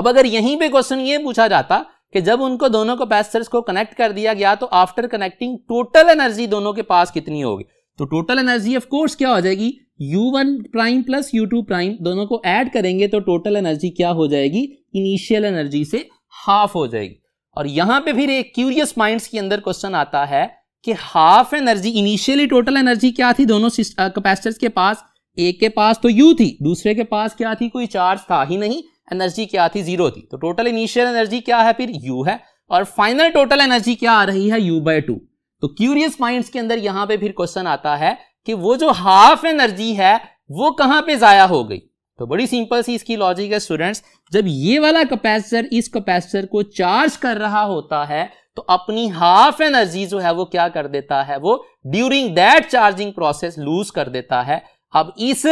अब अगर यहीं पे क्वेश्चन ये पूछा जाता कि जब उनको दोनों कैपेसिटर्स को कनेक्ट कर दिया गया तो आफ्टर कनेक्टिंग टोटल एनर्जी दोनों के पास कितनी होगी तो टोटल एनर्जी ऑफ कोर्स क्या हो जाएगी u1 prime plus two prime दोनों को ऐड करेंगे तो टोटल एनर्जी क्या हो जाएगी इनिशियल एनर्जी से हाफ हो जाएगी और यहां पे फिर एक क्यूरियस माइंड्स के अंदर क्वेश्चन आता है कि half energy initially total energy क्या थी दोनों कैपेसिटर्स के पास एक के पास तो यू थी दूसरे के पास क्या थी कोई चार्ज था ही नहीं एनर्जी क्या थी जीरो थी तो टोटल इनिशियल एनर्जी क्या है फिर यू है और फाइनल टोटल एनर्जी क्या आ रही है यू बाय टू तो क्यूरियस माइंड के अंदर यहां पे फिर क्वेश्चन आता है कि वो जो हाफ एनर्जी है वो कहां पर जाया हो गई तो बड़ी सिंपल सी इसकी लॉजिक है स्टूडेंट्स जब ये वाला कैपेसिटर इस कैपेसिटर को चार्ज कर रहा होता है तो अपनी हाफ एनर्जी जो है वो क्या कर देता है वो during that charging process lose कर देता है अब इस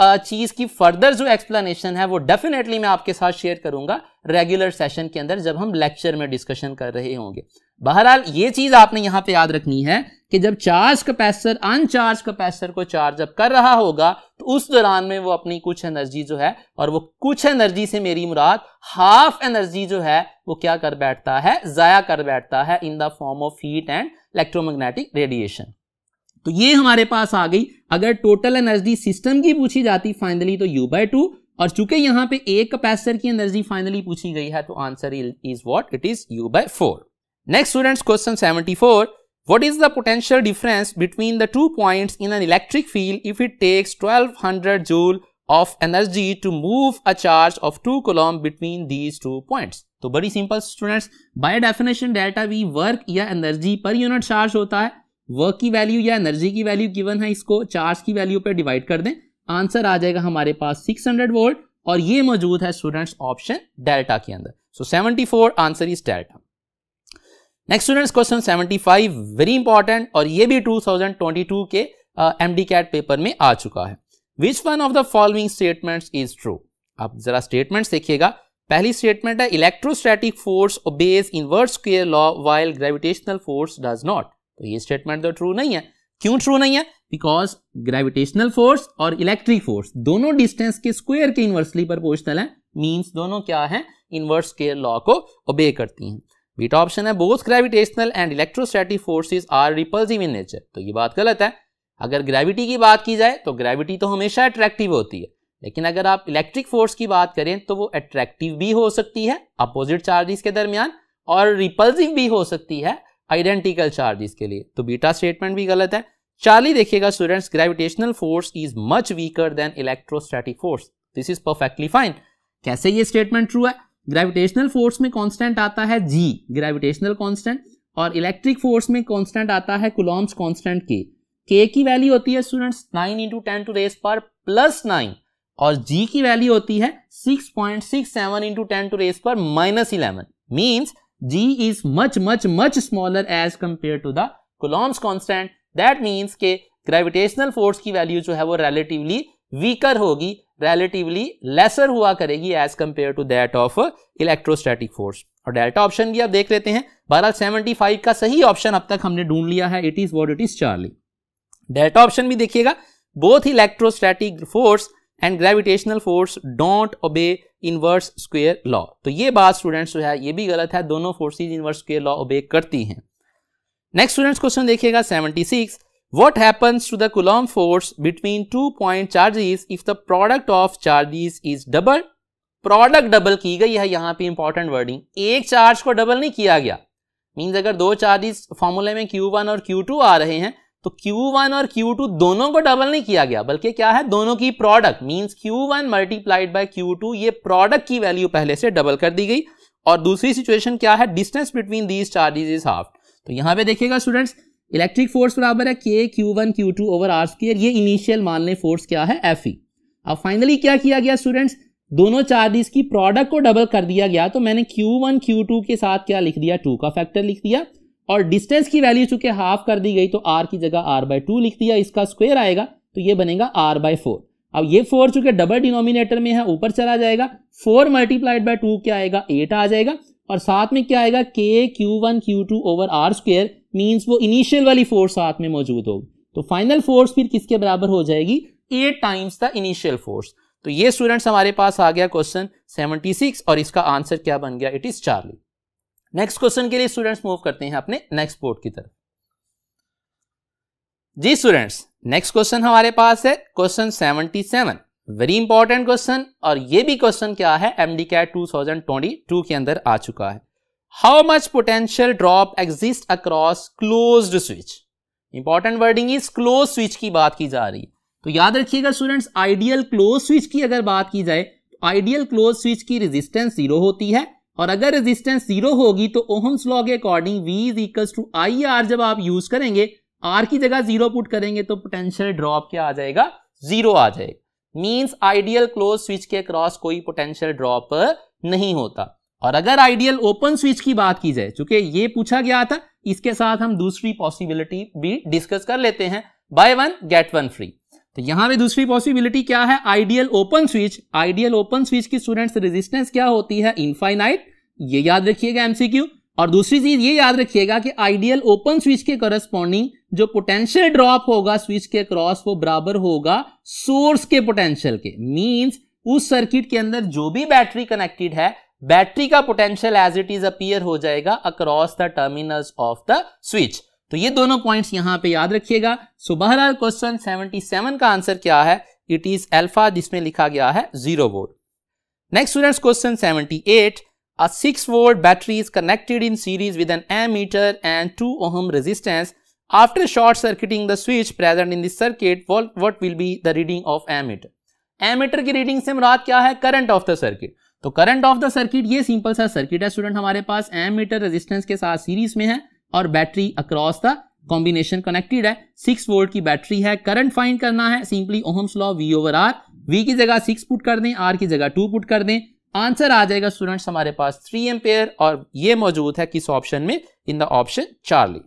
चीज की फर्दर जो एक्सप्लेनेशन है वो डेफिनेटली मैं आपके साथ शेयर करूंगा रेगुलर सेशन के अंदर जब हम लेक्चर में डिस्कशन कर रहे होंगे बहरहाल ये चीज आपने यहां पे याद रखनी है कि जब चार्ज कैपेसिटर अनचार्ज कैपेसिटर को चार्ज अप कर रहा होगा तो उस दौरान में वो अपनी कुछ एनर्जी जो है और वो कुछ एनर्जी से मेरी मुराद हाफ एनर्जी जो है वो क्या कर बैठता है जाया कर बैठता है in the form of heat and electromagnetic radiation तो ये हमारे पास आ गई अगर टोटल एनर्जी सिस्टम की पूछी जाती फाइनली तो यू बाय टू और चूंकि यहां पे एक कैपेसिटर की एनर्जी फाइनली पूछी गई है तो answer is what it is U by four next students question 74 what is the potential difference between the two points in an electric field if it takes 1200 joule of energy to move a charge of two coulomb between these two point तो बड़ी simple students by definition delta V work या energy per unit charge होता है work की value या energy की value given है इसको चार्ज की वैल्यू पर डिवाइड कर दें आंसर आ जाएगा हमारे पास 600 वोल्ट और ये मौजूद है स्टूडेंट्स ऑप्शन डेल्टा के अंदर so 74 answer is delta next students question 75 very important और ये भी 2022 के एम डी कैट पेपर में आ चुका है which one of the following statement is true आप जरा स्टेटमेंट देखिएगा पहली स्टेटमेंट है electrostatic force obeys inverse square law while gravitational force does not तो ये स्टेटमेंट तो ट्रू नहीं है क्यों ट्रू नहीं है बिकॉज ग्रेविटेशनल फोर्स और इलेक्ट्रिक फोर्स दोनों डिस्टेंस के स्क्वेयर के इन्वर्सली पोस्टल है मीन्स दोनों क्या है इन्वर्स के लॉ को ओबे करती हैं बीटा ऑप्शन है both gravitational and electrostatic forces are repulsive in nature तो ये बात गलत है अगर ग्रेविटी की बात की जाए तो ग्रेविटी तो हमेशा अट्रैक्टिव होती है लेकिन अगर आप इलेक्ट्रिक फोर्स की बात करें तो वो अट्रैक्टिव भी हो सकती है अपोजिट चार्जेस के दरमियान और रिपल्सिव भी हो सकती है आइडेंटिकल चार्ज इसके लिए तो बीटा स्टेटमेंट भी गलत है चार्ली देखिएगा students gravitational force is much weaker than electrostatic force this is perfectly fine कैसे ये स्टेटमेंट ट्रू है ग्रेविटेशनल फोर्स में कांस्टेंट आता है जी ग्रेविटेशनल कांस्टेंट और इलेक्ट्रिक फोर्स में कांस्टेंट आता है कुलॉम्स कांस्टेंट के के की वैल्यू होती है students nine into ten to raise power plus nine और जी की वैल्यू होती है six point six seven into ten to raise power minus eleven means G is much, much, much smaller as compared to the Coulomb's constant. That means ke gravitational force ki value jo hai wo relatively weaker hogi relatively lesser hua karegi as compared to that of electrostatic force. और delta option भी आप देख लेते हैं बहरहाल 75 का सही option अब तक हमने ढूंढ लिया है it is what it is Charlie delta option भी देखिएगा both electrostatic force and gravitational force don't obey inverse square law तो ये बात स्टूडेंट्स जो है ये भी गलत है दोनों फोर्सेज इनवर्स स्क्वेयर लॉ ओबे करती हैं नेक्स्ट स्टूडेंट्स क्वेश्चन देखिएगा 76 what happens to the coulomb force between two point charges if the product of charges is double product double की गई है यहाँ पे इंपॉर्टेंट वर्डिंग एक चार्ज को डबल नहीं किया गया मीन्स अगर दो चार्जेस फॉर्मूले में क्यू वन और क्यू टू आ रहे हैं तो Q1 और Q2 दोनों को डबल नहीं किया गया बल्कि क्या है दोनों की product means Q1 multiplied by Q ये प्रोडक्ट की वैल्यू पहले से डबल कर दी गई और दूसरी सिचुएशन क्या है distance between these charges is half तो यहां पे देखिएगा स्टूडेंट्स इलेक्ट्रिक फोर्स बराबर है K Q one Q two over R square ये इनिशियल मान लें फोर्स क्या है एफ ई अब फाइनली क्या किया गया स्टूडेंट्स दोनों चार्जेस की प्रोडक्ट को डबल कर दिया गया तो मैंने क्यू वन क्यू टू के साथ क्या लिख दिया टू का फैक्टर लिख दिया और डिस्टेंस की वैल्यू चूंकि हाफ कर दी गई तो आर की जगह आर बाय टू लिख दिया इसका स्क्वेयर आएगा तो ये बनेगा आर बाय फोर अब ये फोर चूंकि डबल डिनोमिनेटर में है ऊपर चला जाएगा फोर मल्टीप्लाइड बाय टू क्या आएगा एट आ जाएगा और साथ में क्या आएगा K Q one Q two over R square means वो इनिशियल वाली फोर्स साथ में मौजूद होगी तो फाइनल फोर्स फिर किसके बराबर हो जाएगी eight times the initial force तो ये स्टूडेंट्स हमारे पास आ गया क्वेश्चन सिक्स और इसका आंसर क्या बन गया it is Charlie next question के लिए स्टूडेंट्स मूव करते हैं अपने नेक्स्ट बोर्ड की तरफ जी स्टूडेंट्स नेक्स्ट क्वेश्चन हमारे पास है question seventy seven very important question और ये भी क्वेश्चन क्या है MD CAT two thousand twenty two के अंदर आ चुका है how much potential drop exist across close switch important wording is close switch की बात की जा रही है तो याद रखिएगा स्टूडेंट्स आइडियल क्लोज स्विच की अगर बात की जाए तो आइडियल क्लोज स्विच की रेजिस्टेंस जीरो होती है और अगर रेजिस्टेंस जीरो होगी तो ओहम्स लॉ के according V is equal to I R जब आप यूज करेंगे आर की जगह जीरो पुट करेंगे तो पोटेंशियल ड्रॉप क्या आ जाएगा जीरो आ जाएगा मीन्स आइडियल क्लोज स्विच के क्रॉस कोई पोटेंशियल ड्रॉप नहीं होता और अगर आइडियल ओपन स्विच की बात की जाए चूंकि ये पूछा गया था इसके साथ हम दूसरी पॉसिबिलिटी भी डिस्कस कर लेते हैं buy one get one free तो यहां पे दूसरी पॉसिबिलिटी क्या है ideal open switch ideal open switch की स्टूडेंट्स रेजिस्टेंस क्या होती है इनफाइनाइट ये याद रखिएगा एमसीक्यू और दूसरी चीज ये याद रखिएगा कि आइडियल ओपन स्विच के करस्पॉन्डिंग जो पोटेंशियल ड्रॉप होगा स्विच के क्रॉस वो बराबर होगा सोर्स के पोटेंशियल के मींस उस सर्किट के अंदर जो भी बैटरी कनेक्टेड है बैटरी का potential as it is appear हो जाएगा across the terminals of the switch तो ये दोनों पॉइंट यहां पर याद रखिएगा सो बहरहाल क्वेश्चन सेवेंटी सेवन का आंसर क्या है इट इज एल्फा जिसमें लिखा गया है zero volt next student question seventy eight a six volt battery is connected in series with an ammeter and two ohm resistance after short circuiting the switch present in this circuit what will be the reading of ammeter ammeter की reading से मुराद क्या है current of the circuit तो current of the circuit ये simple सा circuit है student हमारे पास एम मीटर रेजिस्टेंस के साथ सीरीज में है और battery across the combination connected है सिक्स वोल्ट की बैटरी है करंट फाइंड करना है simply Ohm's law V over R V की जगह सिक्स पुट कर दें आर की जगह टू पुट कर दें आंसर आ जाएगा स्टूडेंट्स हमारे पास थ्री एम्पेयर और ये मौजूद है किस ऑप्शन में in the option Charlie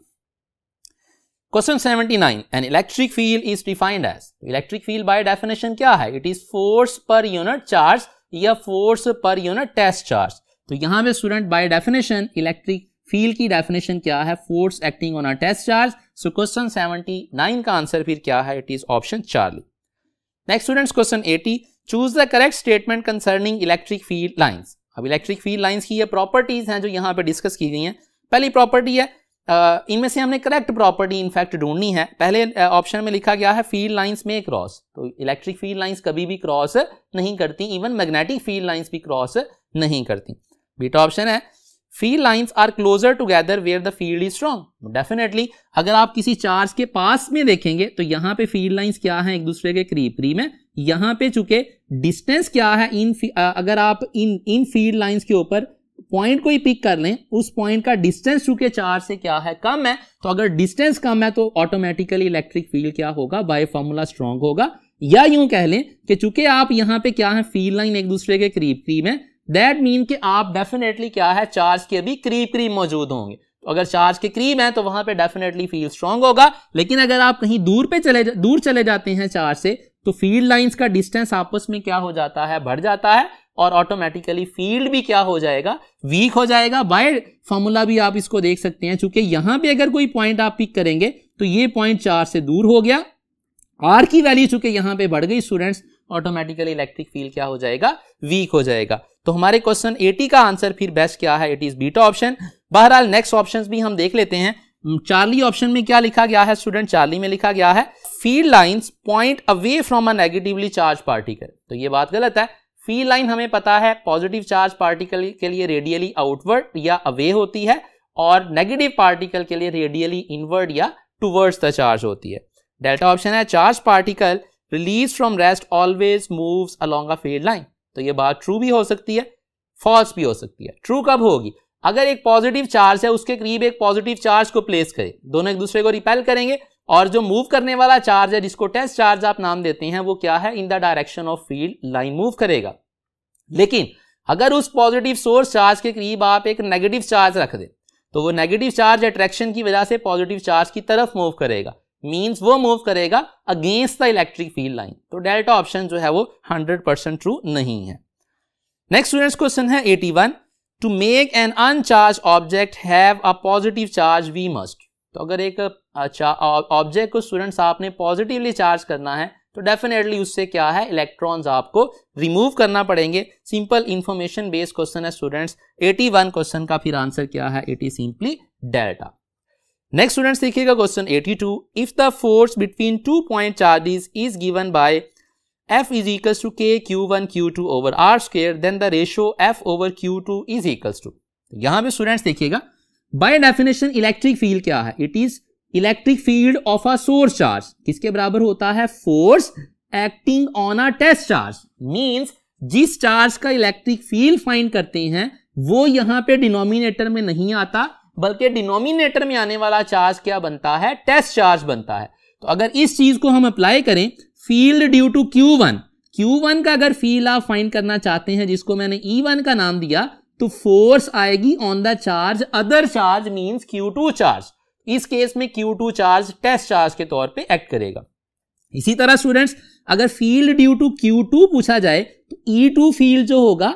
question 79 an electric field is defined as electric field by definition क्या है it is force per unit charge या force per unit test charge तो यहां पे student by definition electric field की definition क्या है force acting on a test charge so question nine का आंसर फिर क्या है it is option Charlie next students question eighty choose the correct statement concerning electric field lines अब electric field lines की ये प्रॉपर्टीज हैं जो यहाँ पर डिस्कस की गई हैं पहली प्रॉपर्टी है इनमें से हमने करेक्ट प्रॉपर्टी इनफैक्ट ढूंढनी है पहले ऑप्शन में लिखा गया है फील्ड लाइंस में क्रॉस तो इलेक्ट्रिक फील्ड लाइंस कभी भी क्रॉस नहीं करती इवन मैग्नेटिक फील्ड लाइंस भी क्रॉस नहीं करती बीटा ऑप्शन है field lines are closer together where the field is strong definitely अगर आप किसी चार्ज के पास में देखेंगे तो यहाँ पे फील्ड लाइंस क्या है एक दूसरे के करीब करीब में यहाँ पे चूंकि डिस्टेंस क्या है इन अगर आप इन इन फील्ड लाइन्स के ऊपर पॉइंट को ही पिक कर लें उस पॉइंट का डिस्टेंस चूंकि चार्ज से क्या है कम है तो अगर डिस्टेंस कम है तो ऑटोमेटिकली इलेक्ट्रिक फील्ड क्या होगा बाय फॉर्मूला स्ट्रॉन्ग होगा या यूं कह लें कि चूंकि आप यहाँ पे क्या है फील्ड लाइन एक दूसरे के करीब करीब है दैट मीन कि आप डेफिनेटली क्या है चार्ज के अभी करीब करीब मौजूद होंगे तो अगर चार्ज के करीब हैं तो वहां पे डेफिनेटली फील्ड स्ट्रांग होगा लेकिन अगर आप कहीं दूर पे चले दूर चले जाते हैं चार्ज से तो फील्ड लाइंस का डिस्टेंस आपस में क्या हो जाता है बढ़ जाता है और ऑटोमेटिकली फील्ड भी क्या हो जाएगा वीक हो जाएगा बाय फॉर्मूला भी आप इसको देख सकते हैं चूंकि यहां पर अगर कोई पॉइंट आप पिक करेंगे तो ये पॉइंट चार्ज से दूर हो गया आर की वैल्यू चूंकि यहां पर बढ़ गई स्टूडेंट्स ऑटोमेटिकली इलेक्ट्रिक फील्ड क्या हो जाएगा वीक हो जाएगा तो हमारे क्वेश्चन एटी का आंसर फिर बेस्ट क्या है इट इज बीटा ऑप्शन बहरहाल नेक्स्ट ऑप्शन भी हम देख लेते हैं चार्ली ऑप्शन में क्या लिखा गया है स्टूडेंट चार्ली में लिखा गया है field lines point away from a negatively charge particle तो ये बात गलत है फील्ड लाइन हमें पता है पॉजिटिव चार्ज पार्टिकल के लिए रेडियली आउटवर्ड या अवे होती है और नेगेटिव पार्टिकल के लिए रेडियली इनवर्ड या टूवर्ड्स द चार्ज होती है डेल्टा ऑप्शन है charge particle release from rest always moves along a field line तो ये बात ट्रू भी हो सकती है फॉल्स भी हो सकती है ट्रू कब होगी अगर एक पॉजिटिव चार्ज है उसके करीब एक पॉजिटिव चार्ज को प्लेस करें दोनों एक दूसरे को रिपेल करेंगे और जो मूव करने वाला चार्ज है जिसको टेस्ट चार्ज आप नाम देते हैं वो क्या है in the direction of field line move करेगा लेकिन अगर उस पॉजिटिव सोर्स चार्ज के करीब आप एक नेगेटिव चार्ज रख दें तो वो नेगेटिव चार्ज अट्रैक्शन की वजह से पॉजिटिव चार्ज की तरफ मूव करेगा मीन्स वो मूव करेगा against the electric field line तो डेल्टा ऑप्शन जो है वो 100 परसेंट ट्रू नहीं है नेक्स्ट स्टूडेंट्स क्वेश्चन है 81 to make an uncharge object have a positive charge we must तो अगर एक ऑब्जेक्ट को स्टूडेंट्स आपने पॉजिटिवली चार्ज करना है तो डेफिनेटली उससे क्या है इलेक्ट्रॉन्स आपको रिमूव करना पड़ेंगे सिंपल इंफॉर्मेशन बेस्ड क्वेश्चन है स्टूडेंट्स 81 क्वेश्चन का फिर आंसर क्या है it simply delta next students देखिएगा question 82 if the force between two point charges is given by F is equals F is equals to K Q1 Q2 over R square then the ratio F over Q2 is equals to तो यहां पे students देखिएगा bye definition electric field क्या है it is electric field of a source charge किसके बराबर होता है force acting on a test charge means जिस चार्ज का इलेक्ट्रिक फील्ड फाइंड करते हैं वो यहां पे डिनोमिनेटर में नहीं आता बल्कि डिनोमिनेटर में आने वाला चार्ज क्या बनता है टेस्ट चार्ज बनता है तो अगर इस चीज को हम अप्लाई करें field due to Q one Q one का अगर फील्ड आप फाइंड करना चाहते हैं जिसको मैंने ई e वन का नाम दिया तो फोर्स आएगी on the charge other charge means Q two charge इस केस में Q two charge test charge के तौर पर एक्ट करेगा इसी तरह स्टूडेंट्स अगर field due to Q two पूछा जाए तो ई टू फील्ड जो होगा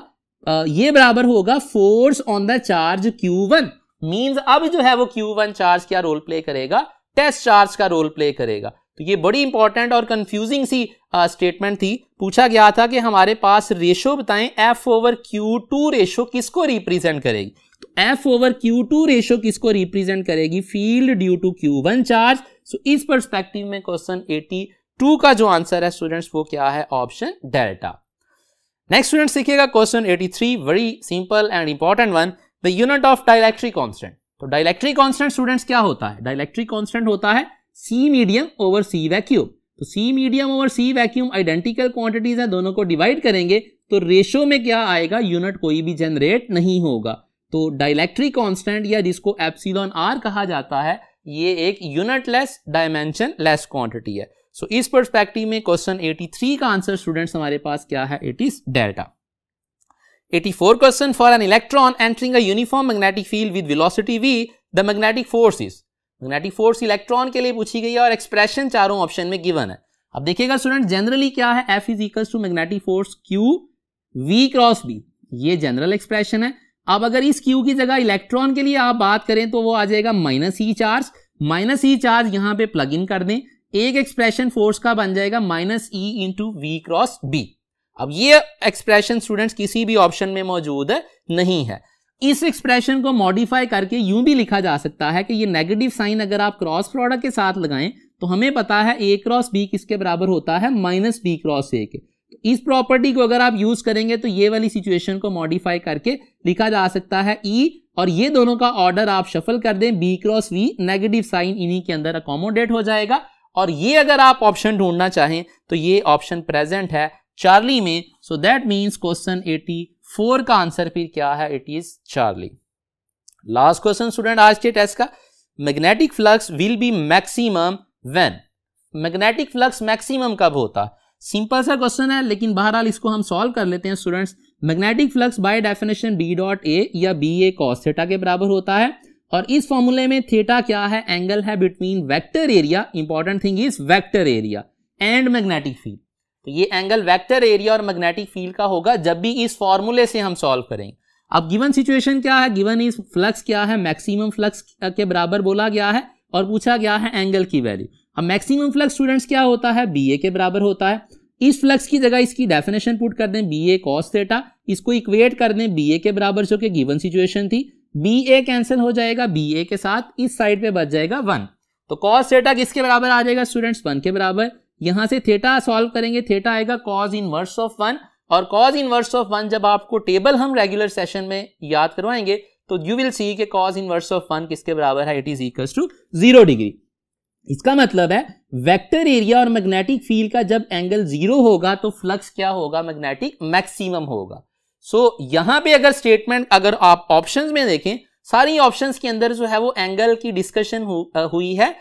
ये बराबर होगा force on the charge Q one means अब जो है वो क्यू वन चार्ज क्या रोल प्ले करेगा टेस्ट चार्ज का रोल प्ले करेगा तो ये बड़ी इंपॉर्टेंट और कंफ्यूजिंग सी स्टेटमेंट थी पूछा गया था कि हमारे पास रेशो बताएं F over Q two ratio किसको रिप्रेजेंट करेगी तो F over Q two ratio किसको रिप्रेजेंट करेगी field due to Q one charge so इस परस्पेक्टिव में क्वेश्चन एटी टू का जो आंसर है स्टूडेंट्स वो क्या है ऑप्शन डेल्टा नेक्स्ट स्टूडेंट सीखेगा question 83 very simple and important one the unit of dielectric constant तो डायलैक्ट्री कॉन्स्टेंट स्टूडेंट्स क्या होता है डायलैक्ट्री कॉन्स्टेंट होता है C medium over C vacuum तो C medium over C vacuum identical quantities हैं दोनों को डिवाइड करेंगे तो रेशो में क्या आएगा यूनिट कोई भी जनरेट नहीं होगा तो डायलैक्ट्री कॉन्स्टेंट या जिसको एप्सिलॉन आर कहा जाता है ये एक unitless dimensionless quantity है सो so, इस परस्पेक्टिव में क्वेश्चन 83 का आंसर स्टूडेंट्स हमारे पास क्या है it is delta 84% for an electron entering a uniform magnetic field with velocity v the magnetic force is magnetic force electron के लिए पूछी गई है और expression चारों option में given है अब देखिएगा स्टूडेंट जनरली क्या है F is equal to magnetic force Q V cross B ये जनरल एक्सप्रेशन है अब अगर इस Q की जगह इलेक्ट्रॉन के लिए आप बात करें तो वो आ जाएगा minus E charge minus E charge यहां पे प्लग इन कर दें एक एक्सप्रेशन फोर्स का बन जाएगा minus E into V cross B अब ये एक्सप्रेशन स्टूडेंट्स किसी भी ऑप्शन में मौजूद नहीं है इस एक्सप्रेशन को मॉडिफाई करके यूं भी लिखा जा सकता है कि ये नेगेटिव साइन अगर आप क्रॉस प्रोडक्ट के साथ लगाएं तो हमें पता है ए क्रॉस बी किसके बराबर होता है माइनस बी क्रॉस ए के तो इस प्रॉपर्टी को अगर आप यूज करेंगे तो ये वाली सिचुएशन को मॉडिफाई करके लिखा जा सकता है ई e, और ये दोनों का ऑर्डर आप शफल कर दें B cross V negative sign इन्हीं के अंदर अकोमोडेट हो जाएगा और ये अगर आप ऑप्शन ढूंढना चाहें तो ये ऑप्शन प्रेजेंट है चार्ली में सो दैट मीन्स क्वेश्चन 84 का आंसर फिर क्या है it is Charlie last question student आज के टेस्ट का magnetic flux will be maximum when magnetic flux maximum कब होता सिंपल सा क्वेश्चन है लेकिन बहरहाल इसको हम सॉल्व कर लेते हैं students magnetic flux by definition B dot A या बी ए कॉस के बराबर होता है और इस फॉर्मूले में थेटा क्या है एंगल है between vector area important thing is vector area and magnetic field तो ये एंगल वेक्टर एरिया और मैग्नेटिक फील्ड का होगा जब भी इस फॉर्मूले से हम सॉल्व करेंगे अब गिवन सिचुएशन क्या है गिवन इज फ्लक्स क्या है मैक्सिमम फ्लक्स के बराबर बोला गया है और पूछा गया है एंगल की वैल्यू अब मैक्सिमम फ्लक्स स्टूडेंट्स क्या होता है बी ए के बराबर होता है इस फ्लक्स की जगह इसकी डेफिनेशन पुट कर दें बी ए कॉस थेटा इसको इक्वेट कर दें बी ए के बराबर जो कि गिवन सिचुएशन थी बी ए कैंसिल हो जाएगा बी ए के साथ इस साइड पे बच जाएगा वन तो कॉस थेटा किसके बराबर आ जाएगा स्टूडेंट्स वन के बराबर यहां से थेटा सॉल्व करेंगे थेटा आएगा कॉज इनवर्स ऑफ वन और कॉज इनवर्स ऑफ वन जब आपको टेबल हम रेगुलर सेशन में याद करवाएंगे तो यू विल सी के कॉज इनवर्स ऑफ वन किसके बराबर है it is equal to zero degree इसका मतलब है वेक्टर एरिया और मैग्नेटिक फील्ड का जब एंगल जीरो होगा तो फ्लक्स क्या होगा मैग्नेटिक मैक्सिमम होगा सो so, यहां पे अगर स्टेटमेंट अगर आप ऑप्शंस में देखें सारी ऑप्शंस के अंदर जो है वो एंगल की डिस्कशन हु, हुई है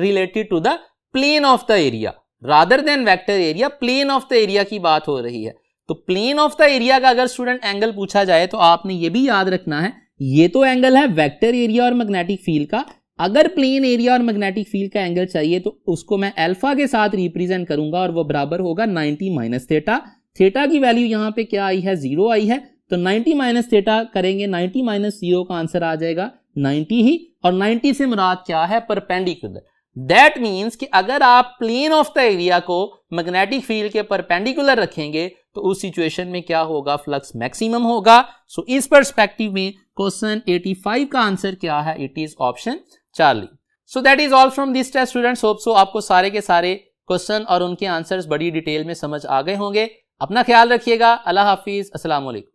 related to the plane of the area rather than vector area plane of the area की बात हो रही है तो प्लेन ऑफ द एरिया का अगर स्टूडेंट एंगल पूछा जाए तो आपने ये भी याद रखना है ये तो एंगल है वेक्टर एरिया और मैग्नेटिक फील्ड का अगर प्लेन एरिया और मैग्नेटिक फील्ड का एंगल चाहिए तो उसको मैं अल्फा के साथ रिप्रेजेंट करूंगा और वो बराबर होगा 90 माइनस थेटा थेटा की वैल्यू यहाँ पे क्या आई है जीरो आई है तो 90 माइनस थेटा करेंगे 90 माइनस जीरो का आंसर आ जाएगा 90 ही और 90 से मुराद क्या है परपेंडिकुलर दैट मीन्स कि अगर आप प्लेन ऑफ द एरिया को मैग्नेटिक फील्ड के परपेंडिकुलर रखेंगे तो उस सिचुएशन में क्या होगा फ्लक्स मैक्सिमम होगा सो so, इस परस्पेक्टिव में क्वेश्चन 85 का आंसर क्या है it is option Charlie so that is all from this test students hope so आपको सारे के सारे क्वेश्चन और उनके आंसर्स बड़ी डिटेल में समझ आ गए होंगे अपना ख्याल रखिएगा अल्लाह हाफिज असलामैकम